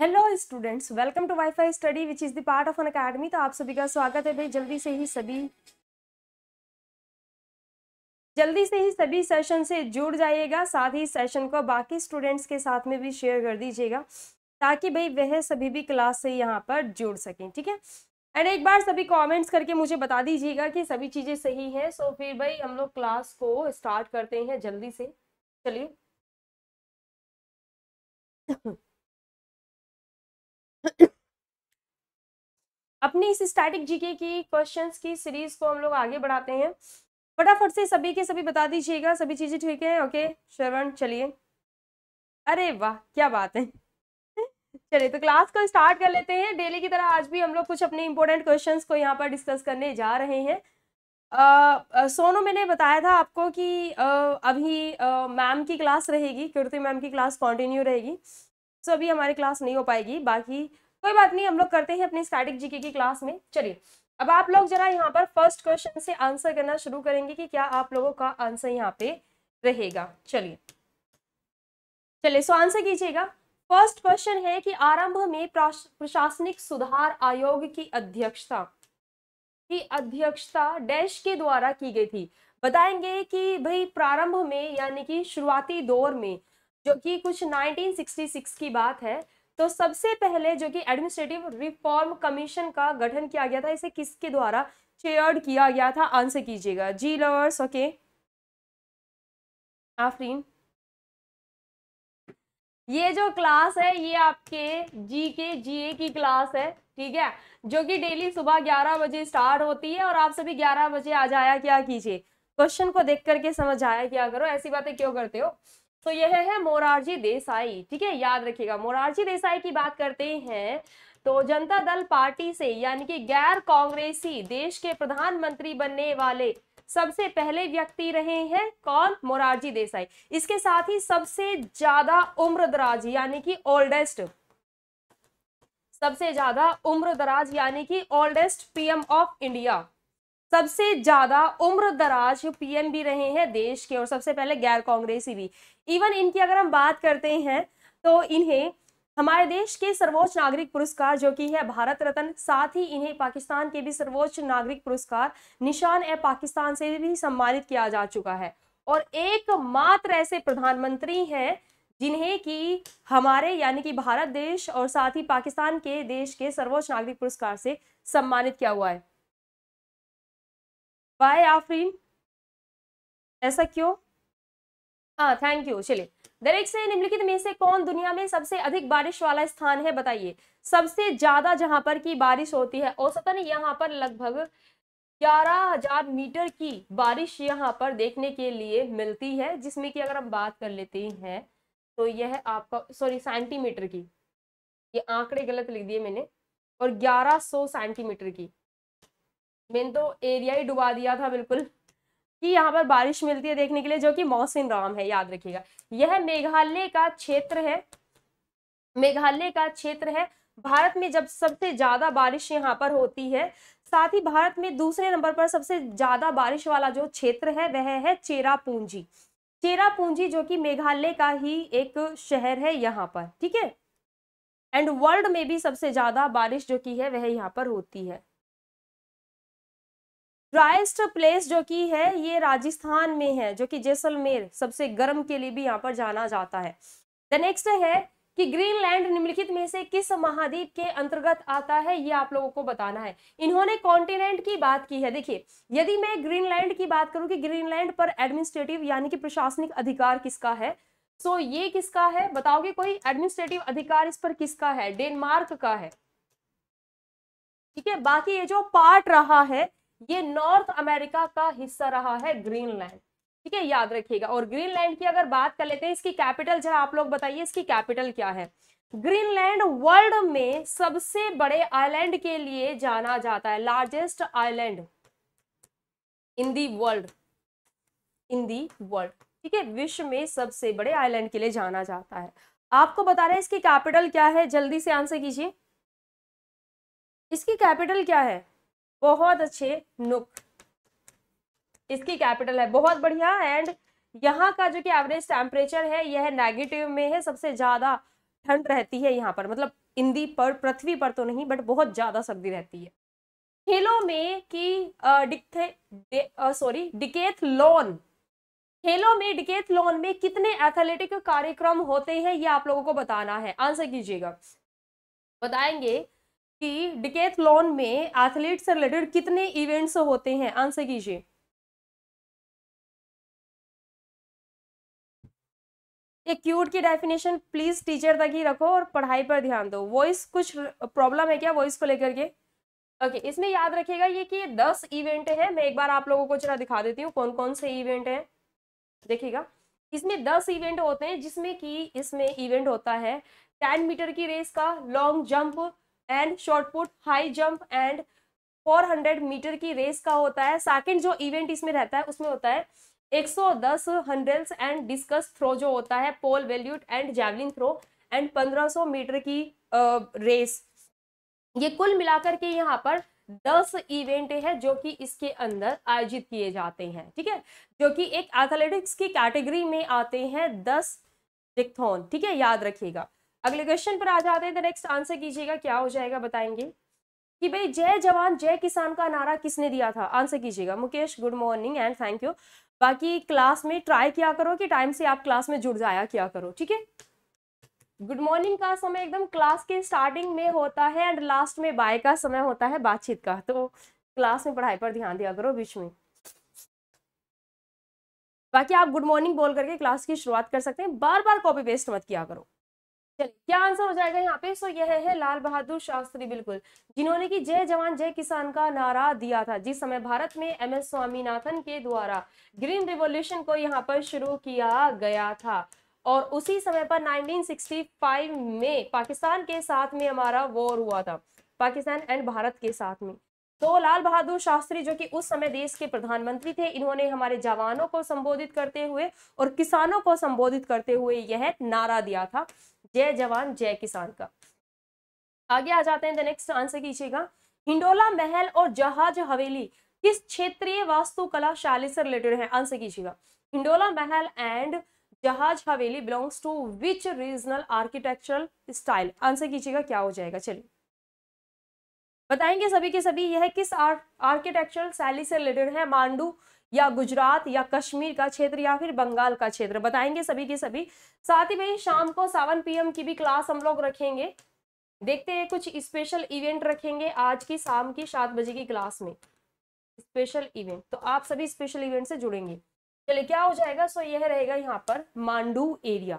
Hello students welcome to WiFi study which is the part of an academy तो आप सभी का स्वागत है भाई जल्दी से ही सभी जल्दी से ही सभी सेशन से जुड़ जाइएगा साथ ही सेशन को बाकी स्टूडेंट्स के साथ में भी शेयर कर दीजिएगा ताकि भाई वह सभी भी क्लास से यहाँ पर जुड़ सकें ठीक है एंड एक बार सभी कमेंट्स करके मुझे बता दीजिएगा कि सभी चीज़ें सही हैं सो so, फिर भाई हम लोग क्लास को स्टार्ट करते हैं जल्दी से चलिए अपनी इस स्टैटिक जीके की क्वेश्चंस की सीरीज को हम लोग आगे बढ़ाते हैं फटाफट से सभी के सभी बता दीजिएगा सभी चीजें ठीक है ओके श्रवण चलिए अरे वाह क्या बात है चलिए तो क्लास को स्टार्ट कर लेते हैं डेली की तरह आज भी हम लोग कुछ अपने इंपॉर्टेंट क्वेश्चंस को यहाँ पर डिस्कस करने जा रहे हैं सोनू मैंने बताया था आपको कि आ, अभी मैम की क्लास रहेगी कीर्ति मैम की क्लास कंटिन्यू रहेगी सो अभी हमारी क्लास नहीं हो पाएगी बाकी कोई बात नहीं हम लोग करते हैं अपनी स्टैटिक जीके की क्लास में चलिए अब आप लोग जरा यहाँ पर फर्स्ट क्वेश्चन से आंसर करना शुरू करेंगे कि क्या आप लोगों का आंसर यहाँ पे रहेगा चलिए चलिए सो आंसर कीजिएगा फर्स्ट क्वेश्चन है कि आरंभ में प्रशासनिक सुधार आयोग की अध्यक्षता की अध्यक्षता डैश के द्वारा की गई थी बताएंगे कि भाई प्रारंभ में यानी कि शुरुआती दौर में जो कि कुछ 1966 की बात है तो सबसे पहले जो कि एडमिनिस्ट्रेटिव रिफॉर्म कमीशन का गठन किया गया था इसे किसके द्वारा चेयर्ड किया गया था आंसर कीजिएगा जी लवर्स ओके आफरीन ये जो क्लास है ये आपके जी के जी ए की क्लास है ठीक है जो कि डेली सुबह 11 बजे स्टार्ट होती है और आप सभी 11 बजे आ जाया क्या कीजिए क्वेश्चन को देख करके समझ आया क्या करो ऐसी बातें क्यों करते हो तो यह है मोरारजी देसाई ठीक है याद रखिएगा मोरारजी देसाई की बात करते हैं तो जनता दल पार्टी से यानी कि गैर कांग्रेसी देश के प्रधानमंत्री बनने वाले सबसे पहले व्यक्ति रहे हैं कौन मोरारजी देसाई इसके साथ ही सबसे ज्यादा उम्र दराज यानी कि ओल्डेस्ट सबसे ज्यादा उम्र दराज यानी कि ओल्डेस्ट पीएम ऑफ इंडिया सबसे ज्यादा उम्र दराज पीएम भी रहे हैं देश के और सबसे पहले गैर कांग्रेसी भी इवन इनकी अगर हम बात करते हैं तो इन्हें हमारे देश के सर्वोच्च नागरिक पुरस्कार जो कि है भारत रत्न साथ ही इन्हें पाकिस्तान के भी सर्वोच्च नागरिक पुरस्कार निशान ए पाकिस्तान से भी सम्मानित किया जा चुका है और एकमात्र ऐसे प्रधानमंत्री हैं जिन्हें कि हमारे यानी कि भारत देश और साथ ही पाकिस्तान के देश के सर्वोच्च नागरिक पुरस्कार से सम्मानित किया हुआ है वाई आफरीन ऐसा क्यों हाँ थैंक यू चलिए दरेक से निम्नलिखित में से कौन दुनिया में सबसे अधिक बारिश वाला स्थान है बताइए सबसे ज्यादा जहां पर की बारिश होती है औसतन यहाँ पर लगभग ग्यारह हजार मीटर की बारिश यहाँ पर देखने के लिए मिलती है जिसमें कि अगर हम बात कर लेते हैं तो यह है आपका सॉरी सेंटीमीटर की ये आंकड़े गलत लिख दिए मैंने और ग्यारह सौ सेंटीमीटर की मैंने तो एरिया ही डुबा दिया था बिल्कुल कि यहाँ पर बारिश मिलती है देखने के लिए जो कि मौसिन राम है याद रखिएगा यह मेघालय का क्षेत्र है मेघालय का क्षेत्र है भारत में जब सबसे ज्यादा बारिश यहाँ पर होती है साथ ही भारत में दूसरे नंबर पर सबसे ज्यादा बारिश वाला जो क्षेत्र है वह है चेरापूंजी चेरापूंजी जो कि मेघालय का ही एक शहर है यहाँ पर ठीक है एंड वर्ल्ड में भी सबसे ज्यादा बारिश जो की है वह यहाँ पर होती है ड्राइस्ट प्लेस जो कि है ये राजस्थान में है जो कि जैसलमेर सबसे गर्म के लिए भी यहाँ पर जाना जाता है द नेक्स्ट है कि ग्रीनलैंड निम्नलिखित में से किस महाद्वीप के अंतर्गत आता है ये आप लोगों को बताना है इन्होंने कॉन्टिनेंट की बात की है देखिए यदि मैं ग्रीनलैंड की बात करूं कि ग्रीनलैंड पर एडमिनिस्ट्रेटिव यानी कि प्रशासनिक अधिकार किसका है सो तो so, ये किसका है बताओगे कोई एडमिनिस्ट्रेटिव अधिकार इस पर किसका है डेनमार्क का है ठीक है बाकी ये जो पार्ट रहा है ये नॉर्थ अमेरिका का हिस्सा रहा है ग्रीनलैंड ठीक है याद रखिएगा और ग्रीनलैंड की अगर बात कर लेते हैं इसकी कैपिटल जरा आप लोग बताइए इसकी कैपिटल क्या है ग्रीनलैंड वर्ल्ड में सबसे बड़े आइलैंड के लिए जाना जाता है largest island in the world in the world ठीक है विश्व में सबसे बड़े आइलैंड के लिए जाना जाता है आपको बता रहे हैं इसकी कैपिटल क्या है जल्दी से आंसर कीजिए इसकी कैपिटल क्या है बहुत अच्छे नुक इसकी कैपिटल है बहुत बढ़िया एंड यहाँ का जो कि एवरेज टेम्परेचर है यह नेगेटिव में है सबसे ज़्यादा ठंड रहती है यहाँ पर मतलब इंदी पर पृथ्वी पर तो नहीं बट बहुत ज़्यादा सर्दी रहती है खेलों में की डिकथे सॉरी डिकेथ लॉन खेलों में डिकेथ लॉन में कितने एथलेटिक कार्यक्रम होते हैं ये आप लोगों को बताना है आंसर कीजिएगा बताएंगे कि डिकेथलॉन में एथलीट से रिलेटेड कितने इवेंट्स होते हैं आंसर कीजिए एक क्यूट की डेफिनेशन प्लीज टीचर तक ही रखो और पढ़ाई पर ध्यान दो वॉइस कुछ प्रॉब्लम है क्या वॉइस को लेकर के ओके okay, इसमें याद रखिएगा ये कि दस इवेंट है मैं एक बार आप लोगों को जरा दिखा देती हूँ कौन कौन से इवेंट हैं देखिएगा इसमें दस इवेंट होते हैं जिसमें कि इसमें इवेंट होता है टेन मीटर की रेस का long jump and shot put high jump and 400 metre की रेस का होता है सेकेंड जो इवेंट इसमें रहता है उसमें होता है 110 हंड्रेड्स एंड डिस्कस थ्रो जो होता है pole vault and javelin throw and 1500 metre की रेस ये कुल मिलाकर के यहाँ पर दस इवेंट है जो कि इसके अंदर आयोजित किए जाते हैं ठीक है जो कि एक एथलेटिक्स की कैटेगरी में आते हैं दस ठीक है याद रखिएगा अगले क्वेश्चन पर आ जाते हैं तो नेक्स्ट आंसर कीजिएगा क्या हो जाएगा बताएंगे कि भाई जय जवान जय किसान का नारा किसने दिया था आंसर कीजिएगा Mukesh good morning and thank you बाकी क्लास में ट्राई किया करो कि टाइम से आप क्लास में जुड़ जाया किया करो ठीक है गुड मॉर्निंग का समय एकदम क्लास के स्टार्टिंग में होता है एंड लास्ट में बाय का समय होता है बातचीत का तो क्लास में पढ़ाई पर ध्यान दिया करो बीच में बाकी आप गुड मॉर्निंग बोल करके क्लास की शुरुआत कर सकते हैं बार बार कॉपी पेस्ट मत किया करो चलिए क्या आंसर हो जाएगा यहाँ पे सो यह है लाल बहादुर शास्त्री बिल्कुल जिन्होंने की जय जवान जय किसान का नारा दिया था जिस समय भारत में एम एस स्वामीनाथन के द्वारा ग्रीन रिवोल्यूशन को यहाँ पर शुरू किया गया था और उसी समय पर 1965 में पाकिस्तान के साथ में हमारा वॉर हुआ था पाकिस्तान एंड भारत के साथ में तो लाल बहादुर शास्त्री जो कि उस समय देश के प्रधानमंत्री थे इन्होंने हमारे जवानों को संबोधित करते हुए और किसानों को संबोधित करते हुए यह नारा दिया था जय जवान जय किसान का आगे आ जाते हैं द नेक्स्ट आंसर कीजिएगा हिंडोला महल और जहाज हवेली किस क्षेत्रीय वास्तुकला शैली से रिलेटेड है आंसर कीजिएगा हिंडोला महल एंड जहाज हवेली belongs to which regional architectural style answer कीजिएगा क्या हो जाएगा चलिए बताएंगे सभी के सभी यह किस आर्किटेक्चरल शैली से रिलेटेड है मांडू या गुजरात या कश्मीर का क्षेत्र या फिर बंगाल का क्षेत्र बताएंगे सभी के सभी साथ ही भाई शाम को सेवन पीएम की भी क्लास हम लोग रखेंगे देखते हैं कुछ स्पेशल इवेंट रखेंगे आज की शाम की सात बजे की क्लास में स्पेशल इवेंट तो आप सभी स्पेशल इवेंट से जुड़ेंगे चलिए क्या हो जाएगा सो यह रहेगा यहाँ पर मांडू एरिया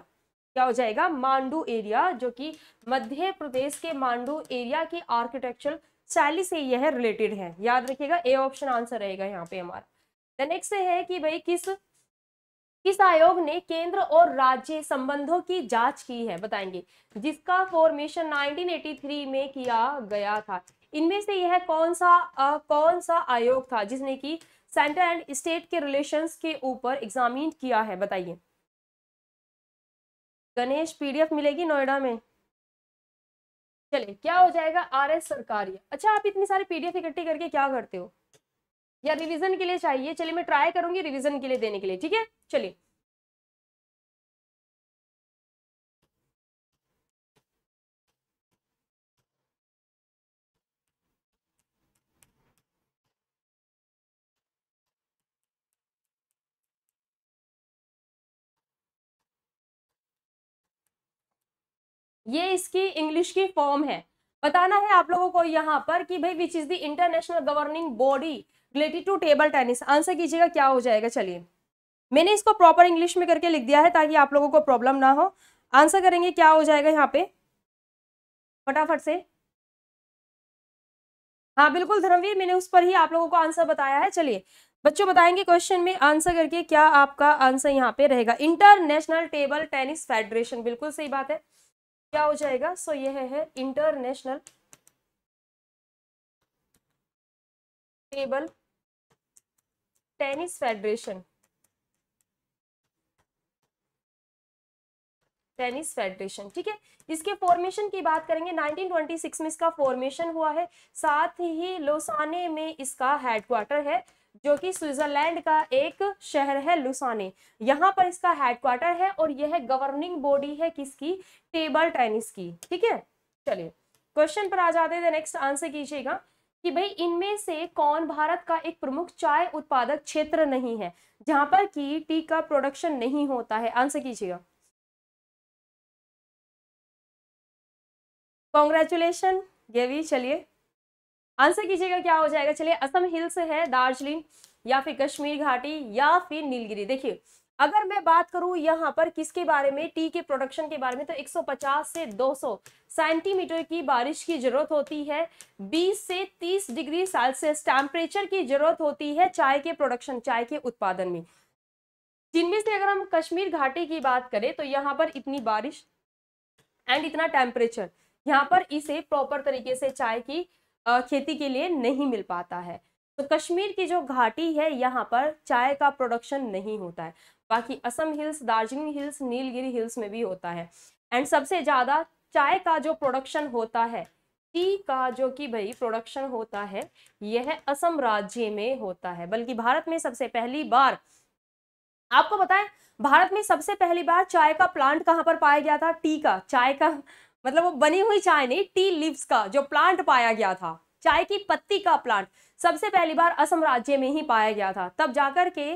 क्या हो जाएगा मांडू एरिया जो कि मध्य प्रदेश के मांडू एरिया की आर्किटेक्चर चालीस से यह रिलेटेड है याद रखिएगा ए ऑप्शन आंसर रहेगा यहाँ पे हमारा द नेक्स्ट है कि भाई किस किस आयोग ने केंद्र और राज्य संबंधों की जांच की है बताएंगे जिसका फॉर्मेशन 1983 में किया गया था इनमें से यह कौन सा आ, कौन सा आयोग था जिसने की सेंटर एंड स्टेट के रिलेशंस के ऊपर एग्जामिन किया है बताइए गणेश पीडीएफ मिलेगी नोएडा में चलिए क्या हो जाएगा आर एस सरकारी अच्छा आप इतनी सारी पीडीएफ इकट्ठी करके क्या करते हो या रिविजन के लिए चाहिए चलिए मैं ट्राई करूंगी रिविजन के लिए देने के लिए ठीक है चलिए ये इसकी इंग्लिश की फॉर्म है बताना है आप लोगों को यहाँ पर कि भाई which is the international governing body related to table tennis answer कीजिएगा क्या हो जाएगा चलिए मैंने इसको प्रॉपर इंग्लिश में करके लिख दिया है ताकि आप लोगों को प्रॉब्लम ना हो आंसर करेंगे क्या हो जाएगा यहाँ पे फटाफट से हाँ बिल्कुल धर्मवीर मैंने उस पर ही आप लोगों को आंसर बताया है चलिए बच्चों बताएंगे क्वेश्चन में आंसर करके क्या आपका आंसर यहाँ पे रहेगा इंटरनेशनल टेबल टेनिस फेडरेशन बिल्कुल सही बात है क्या हो जाएगा सो so, यह है international table tennis federation tennis federation ठीक है इसके फॉर्मेशन की बात करेंगे 1926 में इसका फॉर्मेशन हुआ है साथ ही लोसाने में इसका हेडक्वार्टर है जो कि स्विट्जरलैंड का एक शहर है लुसाने यहाँ पर इसका हेडक्वार्टर है और यह गवर्निंग बॉडी है किसकी टेबल टेनिस की ठीक है चलिए क्वेश्चन पर आ जाते हैं नेक्स्ट आंसर कीजिएगा कि भाई इनमें से कौन भारत का एक प्रमुख चाय उत्पादक क्षेत्र नहीं है जहां पर की टी का प्रोडक्शन नहीं होता है आंसर कीजिएगा कॉन्ग्रेचुलेशन ये भी चलिए आंसर कीजिएगा क्या हो जाएगा चलिए असम हिल्स है दार्जिलिंग या फिर कश्मीर घाटी या फिर नीलगिरी देखिए अगर मैं बात करूं यहाँ पर किसके बारे में टी के प्रोडक्शन के बारे में तो 150 से 200 सेंटीमीटर की बारिश की जरूरत होती है 20 से 30 डिग्री सेल्सियस टेम्परेचर की जरूरत होती है चाय के प्रोडक्शन चाय के उत्पादन में जिनमें से अगर हम कश्मीर घाटी की बात करें तो यहाँ पर इतनी बारिश एंड इतना टेम्परेचर यहाँ पर इसे प्रॉपर तरीके से चाय की खेती के लिए नहीं मिल पाता है तो कश्मीर की जो घाटी है यहाँ पर चाय का प्रोडक्शन नहीं होता है बाकी Assam hills Darjeeling hills Nilgiri hills में भी होता है एंड सबसे ज़्यादा चाय का जो प्रोडक्शन होता है टी का जो कि भाई प्रोडक्शन होता है यह असम राज्य में होता है बल्कि भारत में सबसे पहली बार आपको बताएं भारत में सबसे पहली बार चाय का प्लांट कहाँ पर पाया गया था टी का चाय का मतलब वो बनी हुई चाय नहीं टी लिप्स का जो प्लांट पाया गया था चाय की पत्ती का प्लांट सबसे पहली बार असम राज्य में ही पाया गया था तब जाकर के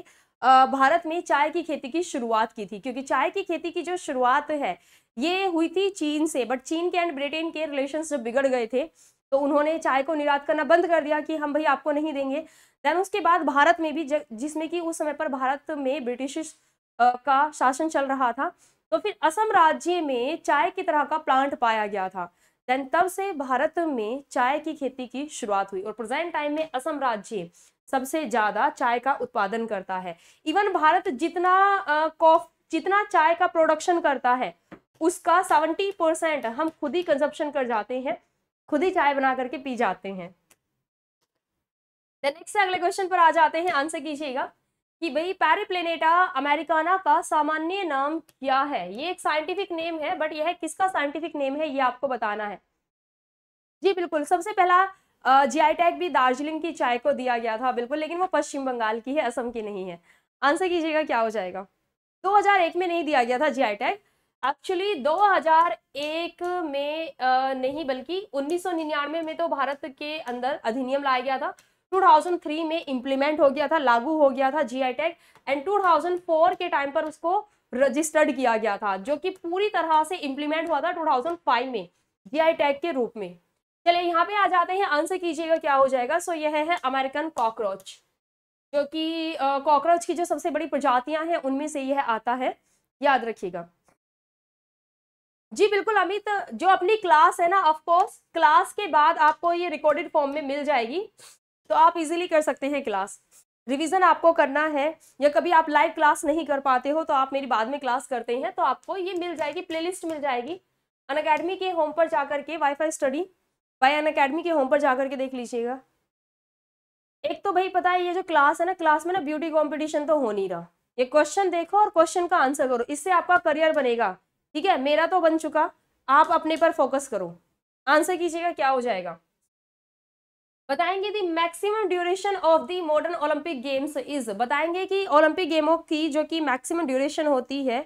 भारत में चाय की खेती की शुरुआत की थी क्योंकि चाय की खेती की जो शुरुआत है ये हुई थी चीन से बट चीन के एंड ब्रिटेन के रिलेशन जब बिगड़ गए थे तो उन्होंने चाय को निर्यात करना बंद कर दिया कि हम भाई आपको नहीं देंगे देन उसके बाद भारत में भी जिसमें कि उस समय पर भारत में ब्रिटिश का शासन चल रहा था तो फिर असम राज्य में चाय की तरह का प्लांट पाया गया था देन तब से भारत में चाय की खेती की शुरुआत हुई और प्रेजेंट टाइम में असम राज्य सबसे ज्यादा चाय का उत्पादन करता है इवन भारत जितना कॉफ जितना चाय का प्रोडक्शन करता है उसका सेवेंटी परसेंट हम खुद ही कंजप्शन कर जाते हैं खुद ही चाय बना करके पी जाते हैं नेक्स्ट अगले क्वेश्चन पर आ जाते हैं आंसर कीजिएगा कि भाई पैरिप्लेनेटा अमेरिकाना का सामान्य नाम क्या है ये एक साइंटिफिक नेम है बट यह किसका साइंटिफिक नेम है ये आपको बताना है जी बिल्कुल सबसे पहला आई टैग भी दार्जिलिंग की चाय को दिया गया था बिल्कुल लेकिन वो पश्चिम बंगाल की है असम की नहीं है आंसर कीजिएगा क्या हो जाएगा 2001 में नहीं दिया गया था आई टैग एक्चुअली 2001 में आ, नहीं बल्कि 1999 में तो भारत के अंदर अधिनियम लाया गया था 2003 में इम्प्लीमेंट हो गया था लागू हो गया था जी टैग एंड 2004 के टाइम पर उसको रजिस्टर्ड किया गया था जो कि पूरी तरह से इम्प्लीमेंट हुआ था 2005 में जी टैग के रूप में चलिए यहाँ पे आ जाते हैं आंसर कीजिएगा क्या हो जाएगा सो यह है अमेरिकन कॉकरोच जो कि कॉकरोच की जो सबसे बड़ी प्रजातियां हैं उनमें से यह आता है याद रखिएगा जी बिल्कुल अमित जो अपनी क्लास है ना ऑफ कोर्स क्लास के बाद आपको ये रिकॉर्डेड फॉर्म में मिल जाएगी तो आप इजीली कर सकते हैं क्लास रिवीजन आपको करना है या कभी आप लाइव क्लास नहीं कर पाते हो तो आप मेरी बाद में क्लास करते हैं तो आपको ये मिल जाएगी प्लेलिस्ट मिल जाएगी अन अकेडमी के होम पर जाकर के wifi study by Unacademy के होम पर जाकर के देख लीजिएगा एक तो भाई पता है ये जो क्लास है ना क्लास में ना ब्यूटी कॉम्पिटिशन तो हो नहीं रहा ये क्वेश्चन देखो और क्वेश्चन का आंसर करो इससे आपका करियर बनेगा ठीक है मेरा तो बन चुका आप अपने पर फोकस करो आंसर कीजिएगा क्या हो जाएगा बताएंगे the maximum duration of the modern Olympic games is बताएंगे कि ओलंपिक गेमों की जो कि मैक्सिमम ड्यूरेशन होती है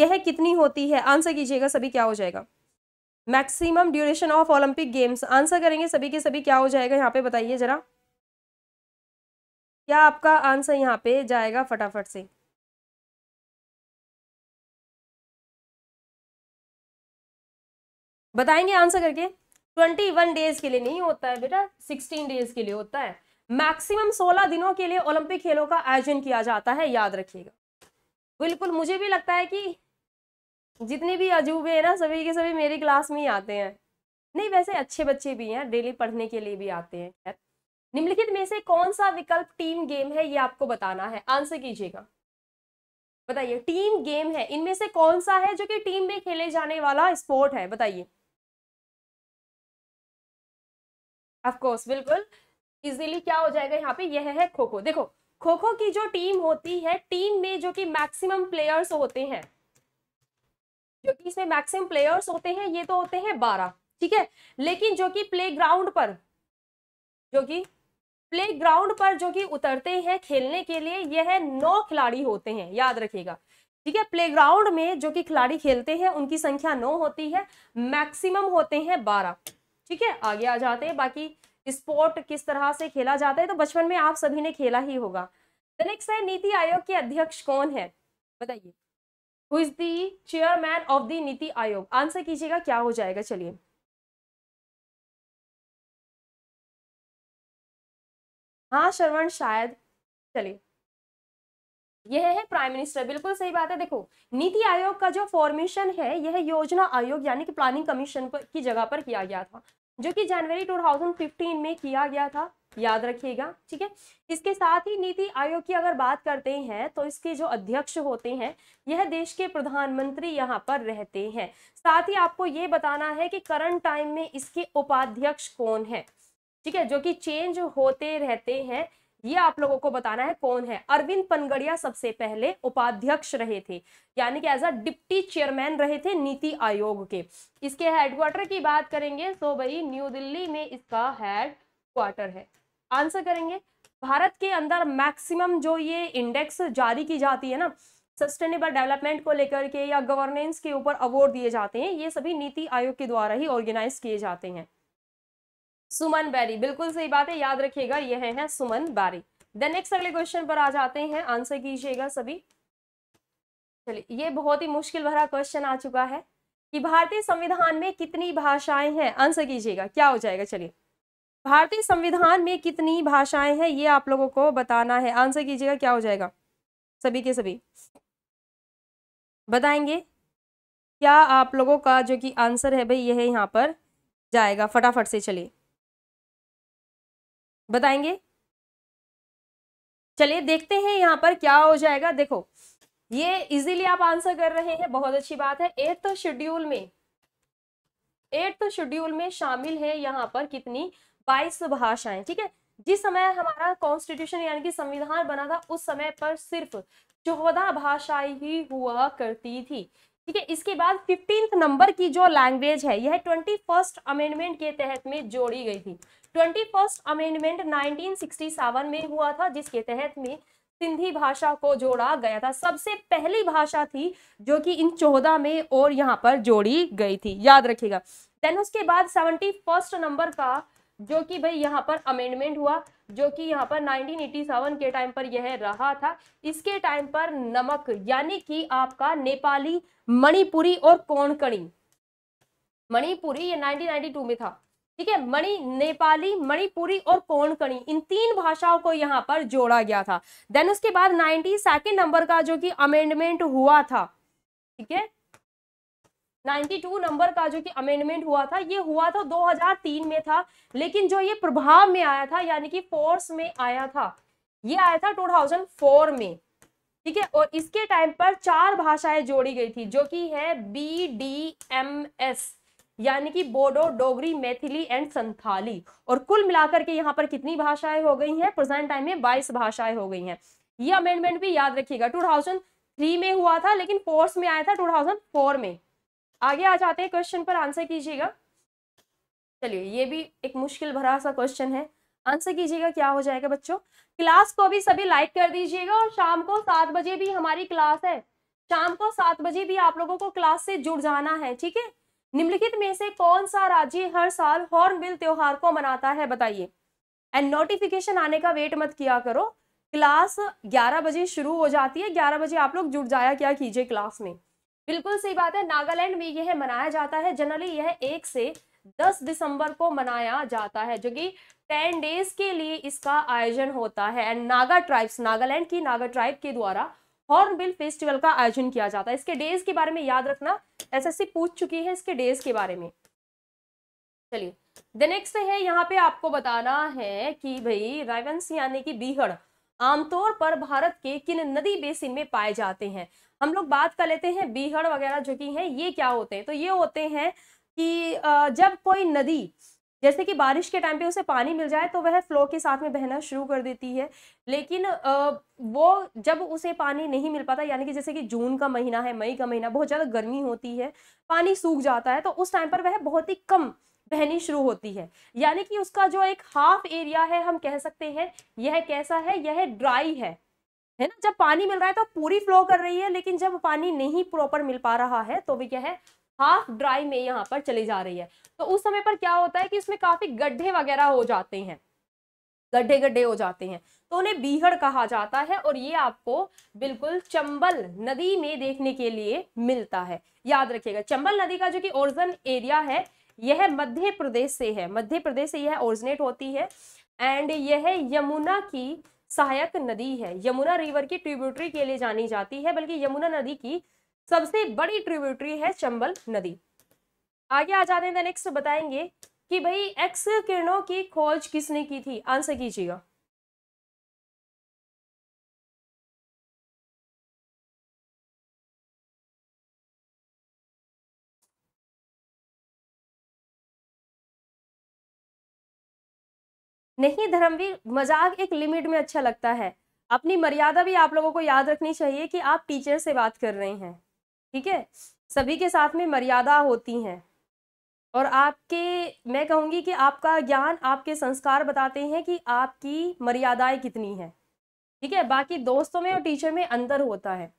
यह कितनी होती है आंसर कीजिएगा सभी क्या हो जाएगा maximum duration of Olympic games answer करेंगे सभी के सभी क्या हो जाएगा यहाँ पे बताइए जरा क्या आपका आंसर यहाँ पे जाएगा फटाफट से बताएंगे आंसर करके ट्वेंटी वन डेज के लिए नहीं होता है बेटा सिक्सटीन डेज के लिए होता है मैक्सिमम सोलह दिनों के लिए ओलंपिक खेलों का आयोजन किया जाता है याद रखिएगा बिल्कुल मुझे भी लगता है कि जितने भी अजूबे हैं ना सभी के सभी मेरी क्लास में ही आते हैं नहीं वैसे अच्छे बच्चे भी हैं डेली पढ़ने के लिए भी आते हैं खैर निम्नलिखित में से कौन सा विकल्प टीम गेम है ये आपको बताना है आंसर कीजिएगा बताइए टीम गेम है इनमें से कौन सा है जो कि टीम में खेले जाने वाला स्पोर्ट है बताइए ऑफकोर्स बिल्कुल इजिली क्या हो जाएगा यहाँ पे यह है खो खो देखो खो खो की जो टीम होती है टीम में जो कि मैक्सिमम प्लेयर्स होते हैं जो कि इसमें मैक्सिमम प्लेयर्स होते हैं ये तो होते हैं बारह ठीक है लेकिन जो कि प्ले ग्राउंड पर जो कि प्ले ग्राउंड पर जो कि उतरते हैं खेलने के लिए यह नौ खिलाड़ी होते हैं याद रखिएगा ठीक है प्ले ग्राउंड में जो कि खिलाड़ी खेलते हैं उनकी संख्या नौ होती है मैक्सिमम होते हैं बारह ठीक है आगे आ जाते हैं बाकी स्पोर्ट किस तरह से खेला जाता है तो बचपन में आप सभी ने खेला ही होगा द नेक्स्ट है नीति आयोग के अध्यक्ष कौन है बताइए who is the chairman of the NITI Aayog answer कीजिएगा क्या हो जाएगा चलिए हाँ श्रवण शायद चलिए यह है प्राइम मिनिस्टर बिल्कुल सही बात है देखो नीति आयोग का जो फॉर्मेशन है यह योजना आयोग यानी कि प्लानिंग कमीशन पर, की जगह पर किया गया था जो कि जनवरी 2015 में किया गया था याद रखिएगा ठीक है इसके साथ ही नीति आयोग की अगर बात करते हैं तो इसके जो अध्यक्ष होते हैं यह देश के प्रधानमंत्री यहाँ पर रहते हैं साथ ही आपको ये बताना है कि करंट टाइम में इसके उपाध्यक्ष कौन है ठीक है जो कि चेंज होते रहते हैं ये आप लोगों को बताना है कौन है अरविंद पनगड़िया सबसे पहले उपाध्यक्ष रहे थे यानी कि एज अ डिप्टी चेयरमैन रहे थे नीति आयोग के इसके हेडक्वार्टर की बात करेंगे तो भाई न्यू दिल्ली में इसका हेडक्वार्टर है आंसर करेंगे भारत के अंदर मैक्सिमम जो ये इंडेक्स जारी की जाती है ना सस्टेनेबल डेवलपमेंट को लेकर के या गवर्नेंस के ऊपर अवार्ड दिए जाते हैं ये सभी नीति आयोग के द्वारा ही ऑर्गेनाइज किए जाते हैं सुमन बैरी बिल्कुल सही बात है याद रखिएगा यह है सुमन बैरी देन नेक्स्ट अगले क्वेश्चन पर आ जाते हैं आंसर कीजिएगा सभी चलिए ये बहुत ही मुश्किल भरा क्वेश्चन आ चुका है कि भारतीय संविधान में कितनी भाषाएं हैं आंसर कीजिएगा क्या हो जाएगा चलिए भारतीय संविधान में कितनी भाषाएं हैं ये आप लोगों को बताना है आंसर कीजिएगा क्या हो जाएगा सभी के सभी बताएंगे क्या आप लोगों का जो कि आंसर है भाई यह यहाँ पर जाएगा फटाफट से चलिए बताएंगे चलिए देखते हैं यहाँ पर क्या हो जाएगा देखो ये इजीली आप आंसर कर रहे हैं बहुत अच्छी बात है एट्थ शेड्यूल में एट्थ शेड्यूल में शामिल है यहाँ पर कितनी बाईस भाषाएं ठीक है जिस समय हमारा कॉन्स्टिट्यूशन यानी कि संविधान बना था उस समय पर सिर्फ चौदह भाषाएं ही हुआ करती थी ठीक है इसके बाद फिफ्टींथ नंबर की जो लैंग्वेज है यह ट्वेंटी फर्स्ट अमेंडमेंट के तहत में जोड़ी गई थी twenty first amendment nineteen sixty seven में हुआ था जिसके तहत में सिंधी भाषा को जोड़ा गया था सबसे पहली भाषा थी जो कि इन चौदह में और यहाँ पर जोड़ी गई थी याद रखिएगा देन उसके बाद सेवेंटी फर्स्ट नंबर का जो कि भाई यहाँ पर अमेंडमेंट हुआ जो कि यहाँ पर 1987 के टाइम पर यह रहा था इसके टाइम पर नमक यानी कि आपका नेपाली मणिपुरी और कोणकणी मणिपुरी ये 1992 में था ठीक है मणि नेपाली मणिपुरी और कोणकणी इन तीन भाषाओं को यहाँ पर जोड़ा गया था देन उसके बाद नाइनटी सेकेंड नंबर का जो कि अमेंडमेंट हुआ था ठीक है 92 नंबर का जो कि अमेंडमेंट हुआ था ये हुआ था तो 2003 में था लेकिन जो ये प्रभाव में आया था यानी कि फोर्स में आया था ये आया था 2004 में ठीक है और इसके टाइम पर चार भाषाएं जोड़ी गई थी जो कि है बी डी एम एस यानी कि बोडो डोगरी मैथिली एंड संथाली और कुल मिलाकर के यहाँ पर कितनी भाषाएं हो गई हैं प्रेजेंट टाइम में 22 भाषाएं हो गई हैं ये अमेंडमेंट भी याद रखिएगा 2003 में हुआ था लेकिन फोर्स में आया था 2004 में आगे आ जाते हैं क्वेश्चन पर आंसर कीजिएगा चलिए ये भी एक मुश्किल भरा सा क्वेश्चन है आंसर कीजिएगा क्या हो जाएगा बच्चों क्लास को भी सभी लाइक कर दीजिएगा और शाम को सात बजे भी हमारी क्लास है शाम को सात बजे भी आप लोगों को क्लास से जुड़ जाना है ठीक है निम्नलिखित में से कौन सा राज्य हर साल हॉर्नबिल त्योहार को मनाता है बताइए एंड नोटिफिकेशन आने का वेट मत किया करो क्लास 11 बजे शुरू हो जाती है 11 बजे आप लोग जुड़ जाया क्या कीजिए क्लास में बिल्कुल सही बात है नागालैंड में यह मनाया जाता है जनरली यह एक से दस दिसंबर को मनाया जाता है जो कि टेन डेज के लिए इसका आयोजन होता है एंड नागा ट्राइब्स नागालैंड की नागा ट्राइब के द्वारा हॉर्नबिल फेस्टिवल का आयोजन किया जाता है इसके डेज के बारे में याद रखना एसएससी पूछ चुकी है इसके डेज के बारे में चलिए द नेक्स्ट है यहाँ पे आपको बताना है कि भाई राइवंस यानी कि बीहड़ आमतौर पर भारत के किन नदी बेसिन में पाए जाते हैं हम लोग बात कर लेते हैं बीहड़ वगैरह जो कि हैं ये क्या होते हैं तो ये होते हैं कि जब कोई नदी जैसे कि बारिश के टाइम पे उसे पानी मिल जाए तो वह फ्लो के साथ में बहना शुरू कर देती है लेकिन वो जब उसे पानी नहीं मिल पाता यानी कि जैसे कि जून का महीना है मई का महीना बहुत ज़्यादा गर्मी होती है पानी सूख जाता है तो उस टाइम पर वह बहुत ही कम बहनी शुरू होती है यानी कि उसका जो एक हाफ एरिया है हम कह सकते हैं यह कैसा है यह ड्राई है है ना जब पानी मिल रहा है तो पूरी फ्लो कर रही है लेकिन जब पानी नहीं प्रॉपर मिल पा रहा है तो भी यह हाफ ड्राई में यहाँ पर चली जा रही है तो उस समय पर क्या होता है कि उसमें काफी गड्ढे वगैरह हो जाते हैं गड्ढे गड्ढे हो जाते हैं तो उन्हें बीहड़ कहा जाता है और ये आपको बिल्कुल चंबल नदी में देखने के लिए मिलता है याद रखिएगा चंबल नदी का जो कि ओरिजिन एरिया है यह मध्य प्रदेश से है मध्य प्रदेश से यह ओरिजिनेट होती है एंड यह यमुना की सहायक नदी है यमुना रिवर की ट्रिब्यूटरी के लिए जानी जाती है बल्कि यमुना नदी की सबसे बड़ी ट्रिब्यूटरी है चंबल नदी आगे आ जाते हैं नेक्स्ट बताएंगे कि भाई एक्स किरणों की खोज किसने की थी आंसर कीजिएगा नहीं धर्मवीर मजाक एक लिमिट में अच्छा लगता है अपनी मर्यादा भी आप लोगों को याद रखनी चाहिए कि आप टीचर से बात कर रहे हैं ठीक है सभी के साथ में मर्यादा होती हैं और आपके मैं कहूँगी कि आपका ज्ञान आपके संस्कार बताते हैं कि आपकी मर्यादाएं कितनी हैं ठीक है बाकी दोस्तों में और टीचर में अंतर होता है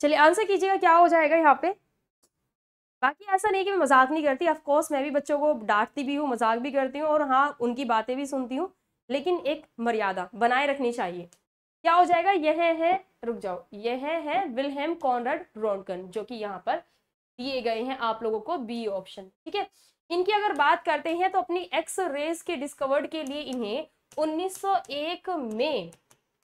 चलिए आंसर कीजिएगा क्या हो जाएगा यहाँ पे बाकी ऐसा नहीं कि मैं मजाक नहीं करती ऑफकोर्स मैं भी बच्चों को डांटती भी हूँ मजाक भी करती हूँ और हाँ उनकी बातें भी सुनती हूँ लेकिन एक मर्यादा बनाए रखनी चाहिए क्या हो जाएगा यह है रुक जाओ यह है विलहेम कॉनरड रोनकन जो कि यहाँ पर दिए गए हैं आप लोगों को बी ऑप्शन ठीक है इनकी अगर बात करते हैं तो अपनी एक्स रेस के डिस्कवर्ड के लिए इन्हें 1901 में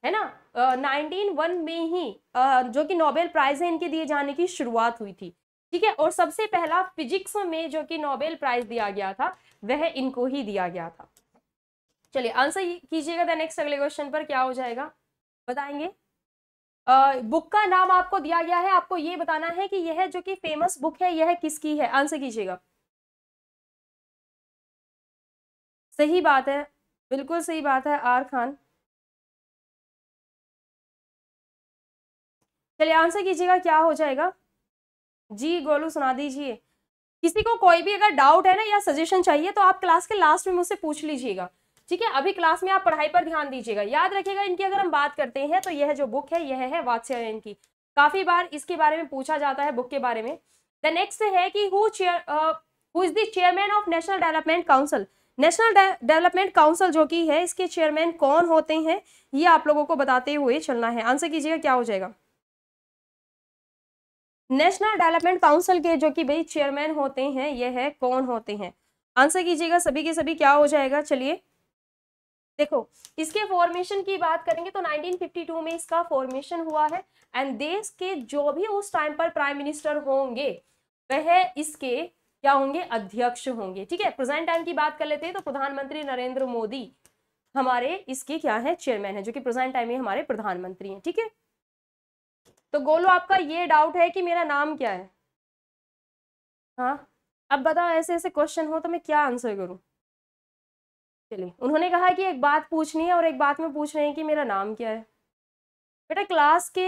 है ना नाइनटीन वन में ही uh, जो कि नोबेल प्राइज है इनके दिए जाने की शुरुआत हुई थी ठीक है और सबसे पहला फिजिक्स में जो कि नोबेल प्राइज दिया गया था वह इनको ही दिया गया था चलिए आंसर कीजिएगा द नेक्स्ट अगले क्वेश्चन पर क्या हो जाएगा बताएंगे बुक का नाम आपको दिया गया है आपको ये बताना है कि यह जो कि फेमस बुक है यह किसकी है आंसर कीजिएगा सही बात है बिल्कुल सही बात है आर खान चलिए आंसर कीजिएगा क्या हो जाएगा जी गोलू सुना दीजिए किसी को कोई भी अगर डाउट है ना या सजेशन चाहिए तो आप क्लास के लास्ट में मुझसे पूछ लीजिएगा ठीक है अभी क्लास में आप पढ़ाई पर ध्यान दीजिएगा याद रखिएगा इनकी अगर हम बात करते हैं तो यह जो बुक है यह है वात्स्यायन इनकी काफी बार इसके बारे में पूछा जाता है बुक के बारे में द नेक्स्ट है कि who chair who is the chairman of national development council national development council जो की है इसके चेयरमैन कौन होते हैं ये आप लोगों को बताते हुए चलना है आंसर कीजिएगा क्या हो जाएगा नेशनल डेवलपमेंट काउंसिल के जो कि भाई चेयरमैन होते हैं ये है कौन होते हैं आंसर कीजिएगा सभी के सभी क्या हो जाएगा चलिए देखो इसके फॉर्मेशन की बात करेंगे तो 1952 में इसका फॉर्मेशन हुआ है एंड देश के जो भी उस टाइम पर प्राइम मिनिस्टर होंगे वह इसके क्या होंगे अध्यक्ष होंगे ठीक है प्रेजेंट टाइम की बात कर लेते हैं तो प्रधानमंत्री नरेंद्र मोदी हमारे इसके क्या है चेयरमैन है जो कि प्रेजेंट टाइम में हमारे प्रधानमंत्री हैं ठीक है थीके? तो गोलू आपका ये डाउट है कि मेरा नाम क्या है हाँ अब बताओ ऐसे ऐसे क्वेश्चन हो तो मैं क्या आंसर करूँ चलिए उन्होंने कहा कि एक बात पूछनी है और एक बात में पूछ रहे हैं कि मेरा नाम क्या है बेटा क्लास के